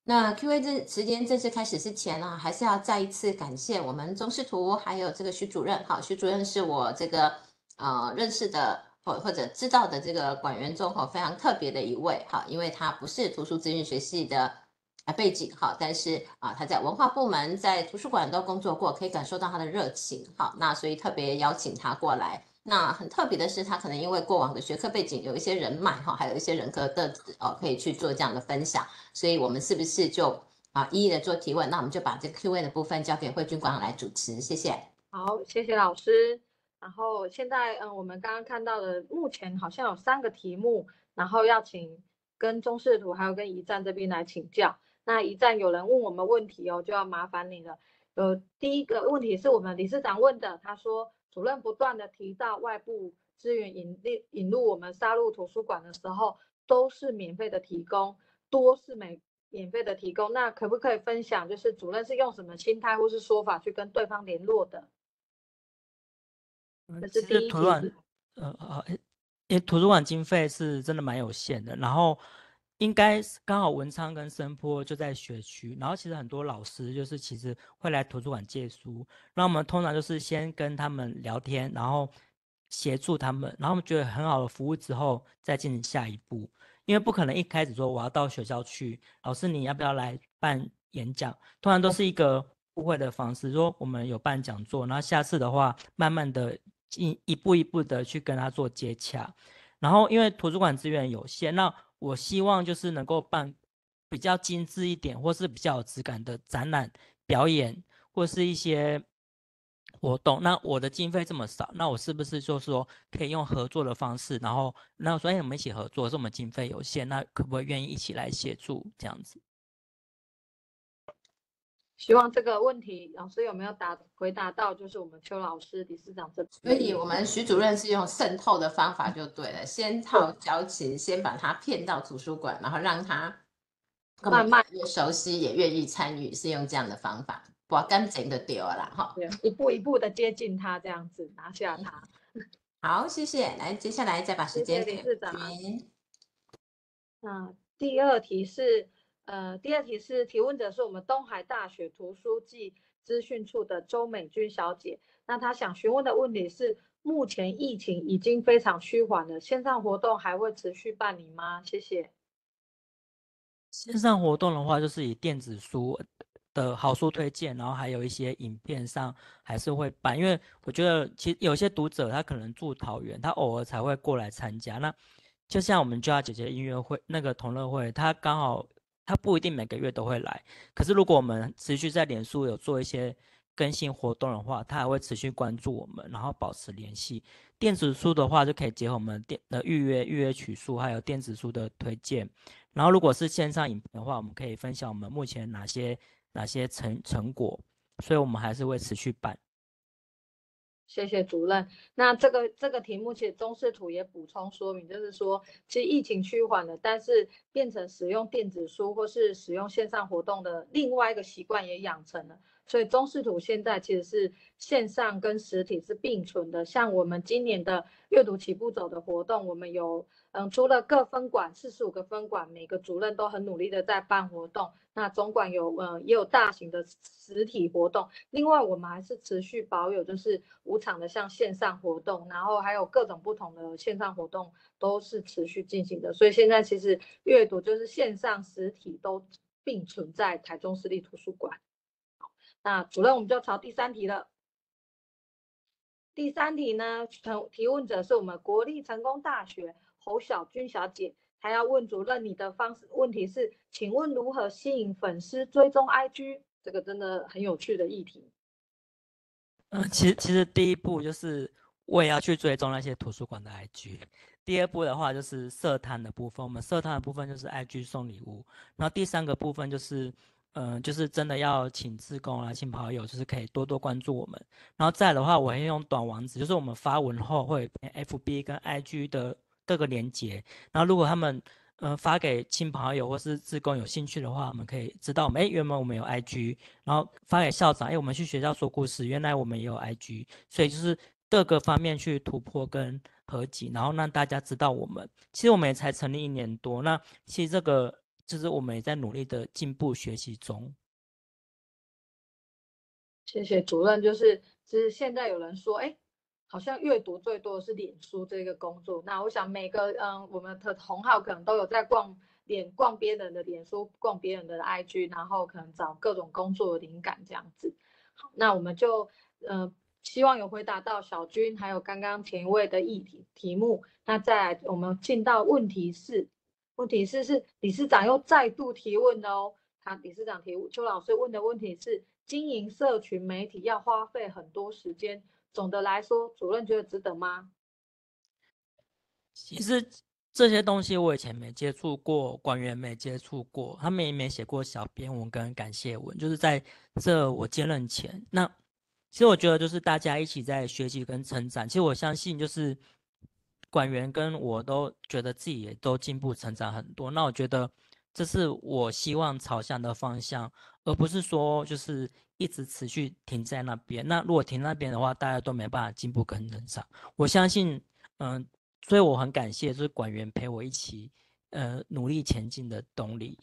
那 Q A 正时间正式开始之前呢，还是要再一次感谢我们钟师图还有这个徐主任。好，徐主任是我这个呃认识的或或者知道的这个馆员中哈非常特别的一位。好，因为他不是图书资讯学系的啊背景，好，但是啊他在文化部门在图书馆都工作过，可以感受到他的热情。好，那所以特别邀请他过来。那很特别的是，他可能因为过往的学科背景有一些人脉哈，还有一些人格特质，呃，可以去做这样的分享，所以我们是不是就啊一一的做提问？那我们就把这 Q A 的部分交给慧君馆长来主持，谢谢。好，谢谢老师。然后现在，嗯，我们刚刚看到的目前好像有三个题目，然后要请跟中视图还有跟一站这边来请教。那一站有人问我们问题哦，就要麻烦你了。呃，第一个问题是我们理事长问的，他说。主任不断的提到外部资源引列引入我们杀戮图书馆的时候，都是免费的提供，多是每免费的提供。那可不可以分享，就是主任是用什么心态或是说法去跟对方联络的？这是图书馆，呃，好，因为图书馆经费是真的蛮有限的，然后。应该刚好文昌跟深坡就在学区，然后其实很多老师就是其实会来图书馆借书，那我们通常就是先跟他们聊天，然后协助他们，然后觉得很好的服务之后再进行下一步，因为不可能一开始说我要到学校去，老师你要不要来办演讲，通常都是一个互惠的方式，说我们有办讲座，然后下次的话慢慢的进一步一步的去跟他做接洽，然后因为图书馆资源有限，那。我希望就是能够办比较精致一点，或是比较有质感的展览、表演，或是一些活动。那我的经费这么少，那我是不是就是说可以用合作的方式，然后那所以我们一起合作，这我们经费有限，那可不可以愿意一起来协助这样子？希望这个问题老师有没有答回答到？就是我们邱老师、理事长这。所以，我们徐主任是用渗透的方法就对了，先套交情，先把他骗到图书馆，然后让他慢慢越熟悉也愿意参与，是用这样的方法，不干净的丢啦哈。对，一步一步的接近他，这样子拿下他。好，谢谢。来，接下来再把时间给理事长。那第二题是。呃，第二题是提问者是我们东海大学图书暨资讯处的周美君小姐，那她想询问的问题是：目前疫情已经非常趋缓了，线上活动还会持续办理吗？谢谢。线上活动的话，就是以电子书的好书推荐，然后还有一些影片上还是会办，因为我觉得其实有些读者他可能住桃园，他偶尔才会过来参加。那就像我们周要姐姐音乐会那个同乐会，他刚好。他不一定每个月都会来，可是如果我们持续在脸书有做一些更新活动的话，他还会持续关注我们，然后保持联系。电子书的话，就可以结合我们电的预约、预约取书，还有电子书的推荐。然后如果是线上影片的话，我们可以分享我们目前哪些哪些成成果，所以我们还是会持续办。谢谢主任。那这个这个题目其实中视图也补充说明，就是说，其实疫情趋缓了，但是变成使用电子书或是使用线上活动的另外一个习惯也养成了。所以中视图现在其实是线上跟实体是并存的。像我们今年的阅读起步走的活动，我们有嗯，除了各分馆四十五个分馆，每个主任都很努力的在办活动。那总馆有嗯，也有大型的实体活动。另外，我们还是持续保有就是无场的像线上活动，然后还有各种不同的线上活动都是持续进行的。所以现在其实阅读就是线上实体都并存在台中市立图书馆。那主任，我们就朝第三题了。第三题呢，成提问者是我们国立成功大学侯小军小姐，她要问主任你的方式。问题是，请问如何吸引粉丝追踪 IG？这个真的很有趣的议题。嗯，其实其实第一步就是我也要去追踪那些图书馆的 IG。第二步的话就是社团的部分，我们社团的部分就是 IG 送礼物。然后第三个部分就是。嗯，就是真的要请志工啊，请朋友，就是可以多多关注我们。然后再的话，我会用短网址，就是我们发文后会 FB 跟 IG 的各个连接。然后如果他们嗯发给亲朋好友或是志工有兴趣的话，我们可以知道，哎，原本我们有 IG，然后发给校长，哎，我们去学校说故事，原来我们也有 IG，所以就是各个方面去突破跟合集，然后让大家知道我们。其实我们也才成立一年多，那其实这个。就是我们也在努力的进步学习中。谢谢主任。就是就是现在有人说，哎，好像阅读最多的是脸书这个工作。那我想每个嗯，我们的同号可能都有在逛脸，逛别人的脸书，逛别人的 IG，然后可能找各种工作的灵感这样子。好，那我们就嗯，希望有回答到小军，还有刚刚前一位的议题题目。那再我们进到问题是。问题是是理事长又再度提问哦，他理事长提问邱老师问的问题是经营社群媒体要花费很多时间，总的来说，主任觉得值得吗？其实这些东西我以前没接触过，官员没接触过，他们也没写过小编文跟感谢文，就是在这我接任前，那其实我觉得就是大家一起在学习跟成长，其实我相信就是。管员跟我都觉得自己也都进步成长很多，那我觉得这是我希望朝向的方向，而不是说就是一直持续停在那边。那如果停那边的话，大家都没办法进步跟成长。我相信，嗯，所以我很感谢，就是管员陪我一起，呃，努力前进的动力。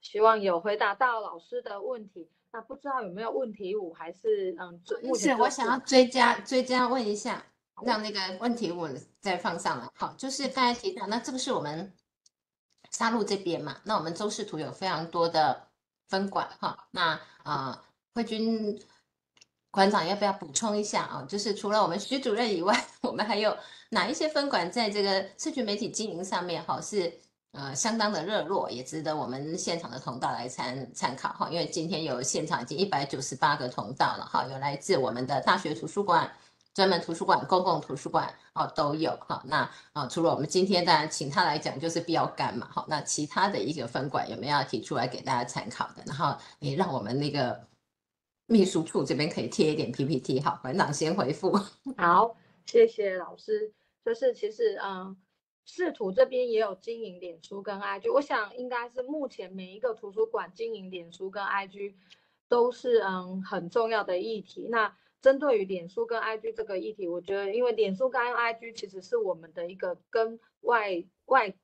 希望有回答到老师的问题。那不知道有没有问题五，还是嗯，不是，我想要追加追加问一下，让那个问题我再放上来。好，就是刚才提到，那这个是我们沙路这边嘛，那我们周氏图有非常多的分管哈。那啊，慧君馆长要不要补充一下啊？就是除了我们徐主任以外，我们还有哪一些分管在这个社群媒体经营上面哈是？呃，相当的热络，也值得我们现场的同道来参参考哈。因为今天有现场已经一百九十八个同道了哈，有来自我们的大学图书馆、专门图书馆、公共图书馆哦都有哈。那啊，除了我们今天然请他来讲就是标杆嘛，哈。那其他的一个分馆有没有要提出来给大家参考的？然后也让我们那个秘书处这边可以贴一点 PPT 哈。馆长先回复。好，谢谢老师。就是其实嗯。市图这边也有经营脸书跟 IG，我想应该是目前每一个图书馆经营脸书跟 IG 都是嗯很重要的议题。那针对于脸书跟 IG 这个议题，我觉得因为脸书跟 IG 其实是我们的一个跟外外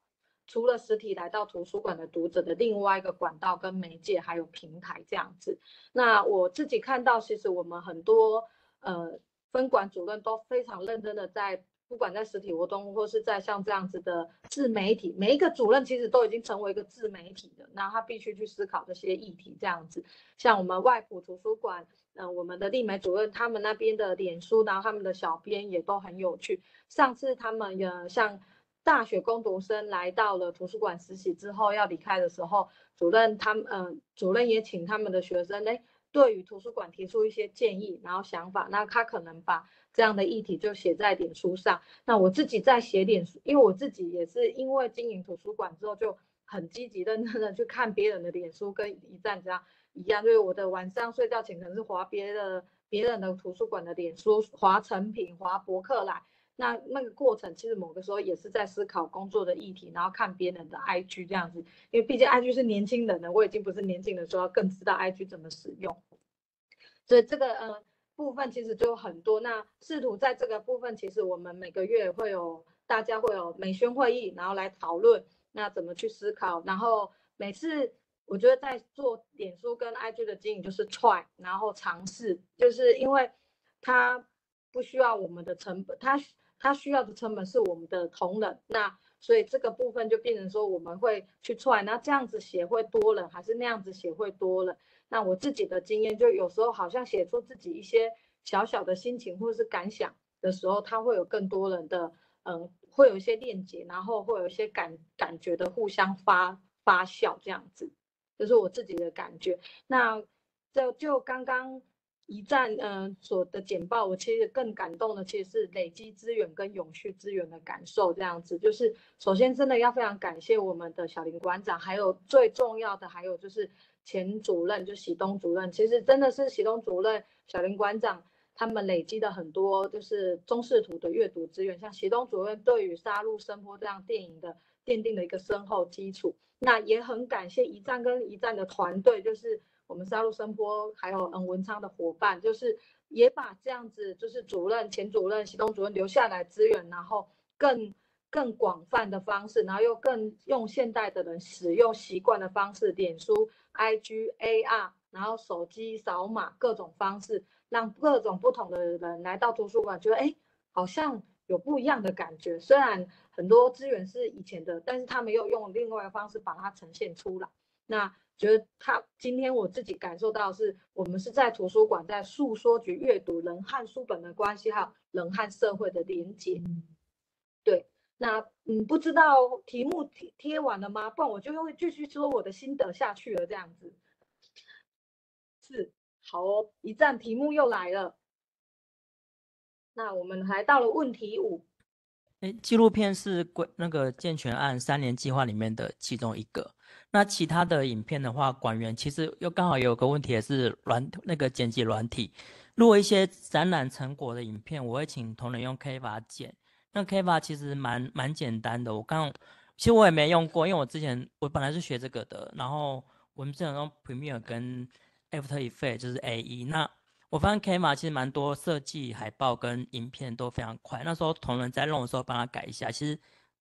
除了实体来到图书馆的读者的另外一个管道跟媒介还有平台这样子。那我自己看到，其实我们很多呃分管主任都非常认真的在。不管在实体活动，或是在像这样子的自媒体，每一个主任其实都已经成为一个自媒体的，那他必须去思考这些议题这样子。像我们外埔图书馆，嗯，我们的立美主任他们那边的脸书，然后他们的小编也都很有趣。上次他们呃，像大学工读生来到了图书馆实习之后要离开的时候，主任他们，嗯，主任也请他们的学生，哎。对于图书馆提出一些建议，然后想法，那他可能把这样的议题就写在脸书上。那我自己在写脸书，因为我自己也是因为经营图书馆之后，就很积极认 真的去看别人的脸书，跟一战样一样。因为我的晚上睡觉前，可能是划别的别人的图书馆的脸书，划成品，划博客来。那那个过程其实某个时候也是在思考工作的议题，然后看别人的 IG 这样子，因为毕竟 IG 是年轻人的，我已经不是年轻的时候，更知道 IG 怎么使用。所以这个呃部分其实就很多。那试图在这个部分，其实我们每个月会有大家会有美宣会议，然后来讨论那怎么去思考。然后每次我觉得在做脸书跟 IG 的经营就是 try，然后尝试，就是因为它不需要我们的成本，它。他需要的成本是我们的同仁，那所以这个部分就变成说我们会去串，那这样子写会多人还是那样子写会多人？那我自己的经验就有时候好像写出自己一些小小的心情或者是感想的时候，他会有更多人的，嗯，会有一些链接，然后会有一些感感觉的互相发发酵这样子，这是我自己的感觉。那就就刚刚。一战，嗯，所的简报，我其实更感动的其实是累积资源跟永续资源的感受，这样子就是首先真的要非常感谢我们的小林馆长，还有最重要的还有就是前主任，就喜东主任，其实真的是喜东主任、小林馆长他们累积的很多就是中视图的阅读资源，像喜东主任对于《杀戮声波》这样电影的奠定了一个深厚基础。那也很感谢一战跟一战的团队，就是。我们沙戮声波，还有嗯文昌的伙伴，就是也把这样子，就是主任、前主任、习东主任留下来资源，然后更更广泛的方式，然后又更用现代的人使用习惯的方式，点书、IG、AR，然后手机扫码各种方式，让各种不同的人来到图书馆，觉得哎，好像有不一样的感觉。虽然很多资源是以前的，但是他没有用另外的方式把它呈现出来。那。觉得他今天我自己感受到，是我们是在图书馆在诉说局阅读人和书本的关系，还有人和社会的连接。对，那嗯，不知道题目贴贴完了吗？不然我就会继续说我的心得下去了。这样子，是好，哦，一站题目又来了。那我们来到了问题五。哎，纪录片是归那个健全案三年计划里面的其中一个。那其他的影片的话，管员其实又刚好有个问题，也是软那个剪辑软体。如果一些展览成果的影片，我会请同仁用 K 法剪。那 K 法其实蛮蛮简单的，我刚其实我也没用过，因为我之前我本来是学这个的。然后我们之前用 Premiere 跟 After e f f e c t 就是 A E。那我发现 K a 其实蛮多设计海报跟影片都非常快。那时候同仁在弄的时候帮他改一下，其实。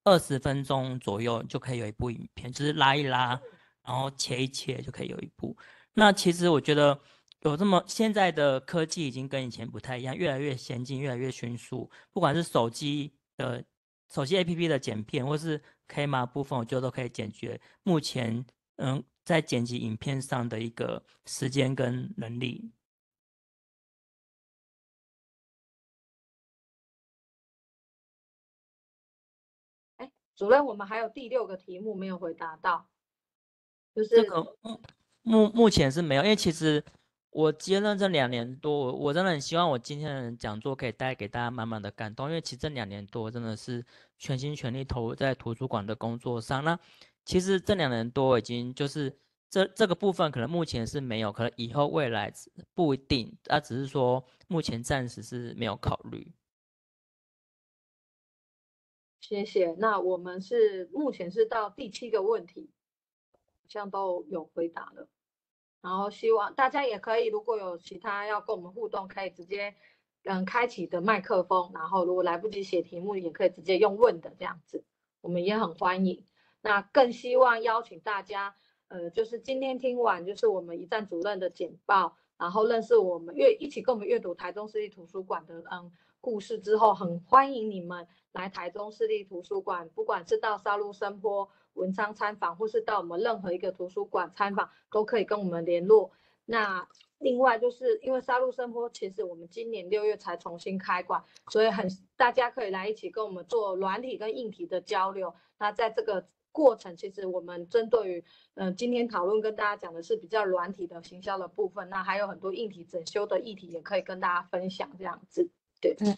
二十分钟左右就可以有一部影片，就是拉一拉，然后切一切就可以有一部。那其实我觉得有这么现在的科技已经跟以前不太一样，越来越先进，越来越迅速。不管是手机的手机 APP 的剪片，或是开码部分，我觉得都可以解决目前嗯在剪辑影片上的一个时间跟能力。主任，我们还有第六个题目没有回答到，就是这个目目目前是没有，因为其实我接任这两年多，我我真的很希望我今天的讲座可以带给大家满满的感动，因为其实这两年多真的是全心全力投入在图书馆的工作上。那其实这两年多已经就是这这个部分可能目前是没有，可能以后未来不一定，那只是说目前暂时是没有考虑。谢谢。那我们是目前是到第七个问题，好像都有回答了。然后希望大家也可以，如果有其他要跟我们互动，可以直接嗯开启的麦克风。然后如果来不及写题目，也可以直接用问的这样子，我们也很欢迎。那更希望邀请大家，呃，就是今天听完就是我们一站主任的简报，然后认识我们阅一起跟我们阅读台中市立图书馆的嗯。故事之后，很欢迎你们来台中市立图书馆，不管是到沙鹿、深坡、文昌参访，或是到我们任何一个图书馆参访，都可以跟我们联络。那另外就是因为沙鹿、深坡其实我们今年六月才重新开馆，所以很大家可以来一起跟我们做软体跟硬体的交流。那在这个过程，其实我们针对于嗯今天讨论跟大家讲的是比较软体的行销的部分，那还有很多硬体整修的议题也可以跟大家分享这样子。对，嗯，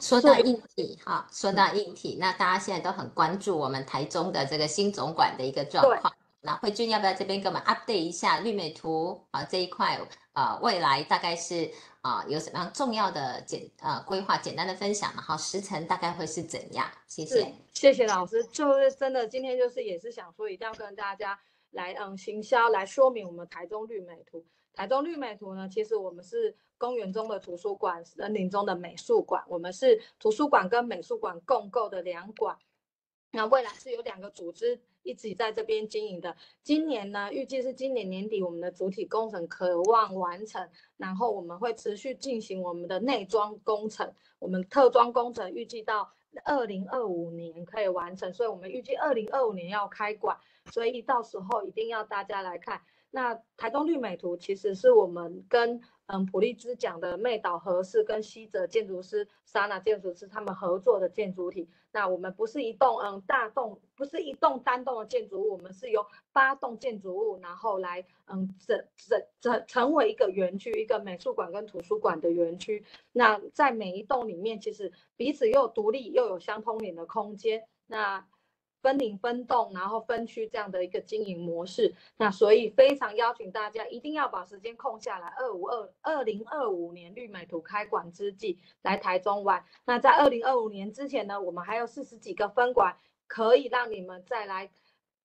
说到硬体哈，说到硬体，那大家现在都很关注我们台中的这个新总管的一个状况。那慧君要不要这边给我们 update 一下绿美图啊这一块啊未来大概是啊有什么样重要的简啊规划简单的分享然后时程大概会是怎样？谢谢，谢谢老师。就是真的今天就是也是想说一定要跟大家来嗯行销来说明我们台中绿美图。台中绿美图呢？其实我们是公园中的图书馆，森林中的美术馆。我们是图书馆跟美术馆共构的两馆。那未来是有两个组织一起在这边经营的。今年呢，预计是今年年底我们的主体工程渴望完成，然后我们会持续进行我们的内装工程，我们特装工程预计到二零二五年可以完成，所以我们预计二零二五年要开馆，所以到时候一定要大家来看。那台东绿美图其实是我们跟嗯普利兹奖的妹岛和氏跟西泽建筑师、莎娜建筑师他们合作的建筑体。那我们不是一栋嗯大栋，不是一栋单栋的建筑物，我们是由八栋建筑物然后来嗯整整整成为一个园区，一个美术馆跟图书馆的园区。那在每一栋里面，其实彼此又独立又有相通点的空间。那分领分栋，然后分区这样的一个经营模式，那所以非常邀请大家一定要把时间空下来。二五二二零二五年绿美图开馆之际，来台中玩。那在二零二五年之前呢，我们还有四十几个分馆，可以让你们再来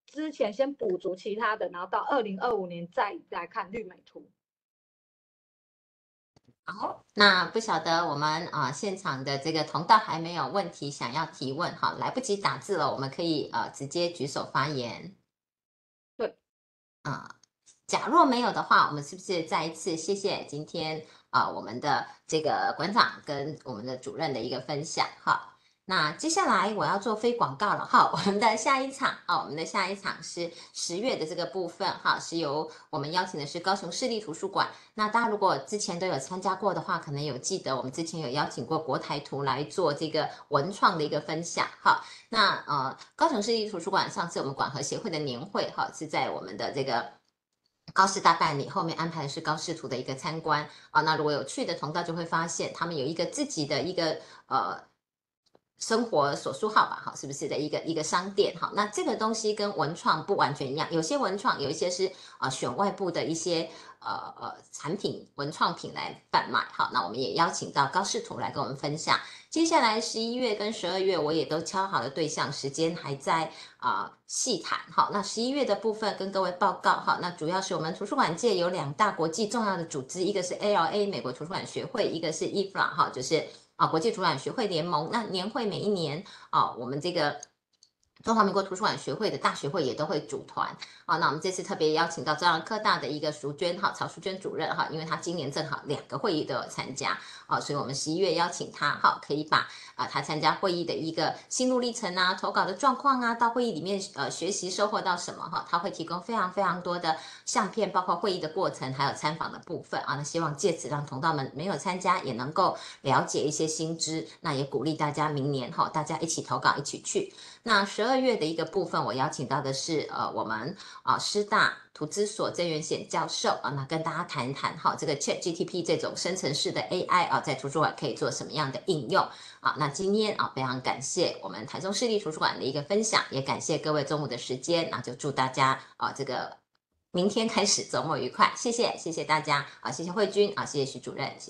之前先补足其他的，然后到二零二五年再来看绿美图。好，那不晓得我们啊现场的这个同道还没有问题想要提问哈，来不及打字了，我们可以呃直接举手发言。对，啊，假若没有的话，我们是不是再一次谢谢今天啊我们的这个馆长跟我们的主任的一个分享哈？那接下来我要做非广告了哈，我们的下一场啊，我们的下一场是十月的这个部分哈，是由我们邀请的是高雄市立图书馆。那大家如果之前都有参加过的话，可能有记得我们之前有邀请过国台图来做这个文创的一个分享哈。那呃，高雄市立图书馆上次我们广和协会的年会哈是在我们的这个高师大办理，后面安排的是高师图的一个参观啊。那如果有去的同道就会发现他们有一个自己的一个呃。生活所书号吧，哈，是不是的一个一个商店？好，那这个东西跟文创不完全一样，有些文创有一些是啊选外部的一些呃呃产品文创品来贩卖。好，那我们也邀请到高仕图来跟我们分享。接下来十一月跟十二月我也都敲好了对象时间，还在啊细谈。好，那十一月的部分跟各位报告。好，那主要是我们图书馆界有两大国际重要的组织，一个是 ALA 美国图书馆学会，一个是 IFLA 哈，就是。啊，国际主壤学会联盟，那年会每一年啊，我们这个。中华民国图书馆学会的大学会也都会组团啊。那我们这次特别邀请到中央科大的一个淑娟哈，曹淑娟主任哈，因为她今年正好两个会议都有参加啊，所以我们十一月邀请她哈，可以把啊她参加会议的一个心路历程啊、投稿的状况啊，到会议里面呃学习收获到什么哈，她会提供非常非常多的相片，包括会议的过程，还有参访的部分啊。那希望借此让同道们没有参加也能够了解一些新知，那也鼓励大家明年哈，大家一起投稿，一起去。那十二月的一个部分，我邀请到的是呃我们啊师大图资所郑元显教授啊，那跟大家谈一谈哈这个 ChatGTP 这种生成式的 AI 啊，在图书馆可以做什么样的应用啊？那今天啊非常感谢我们台中市立图书馆的一个分享，也感谢各位中午的时间，那就祝大家啊这个明天开始周末愉快，谢谢谢谢大家啊，谢谢慧君啊，谢谢徐主任，谢谢。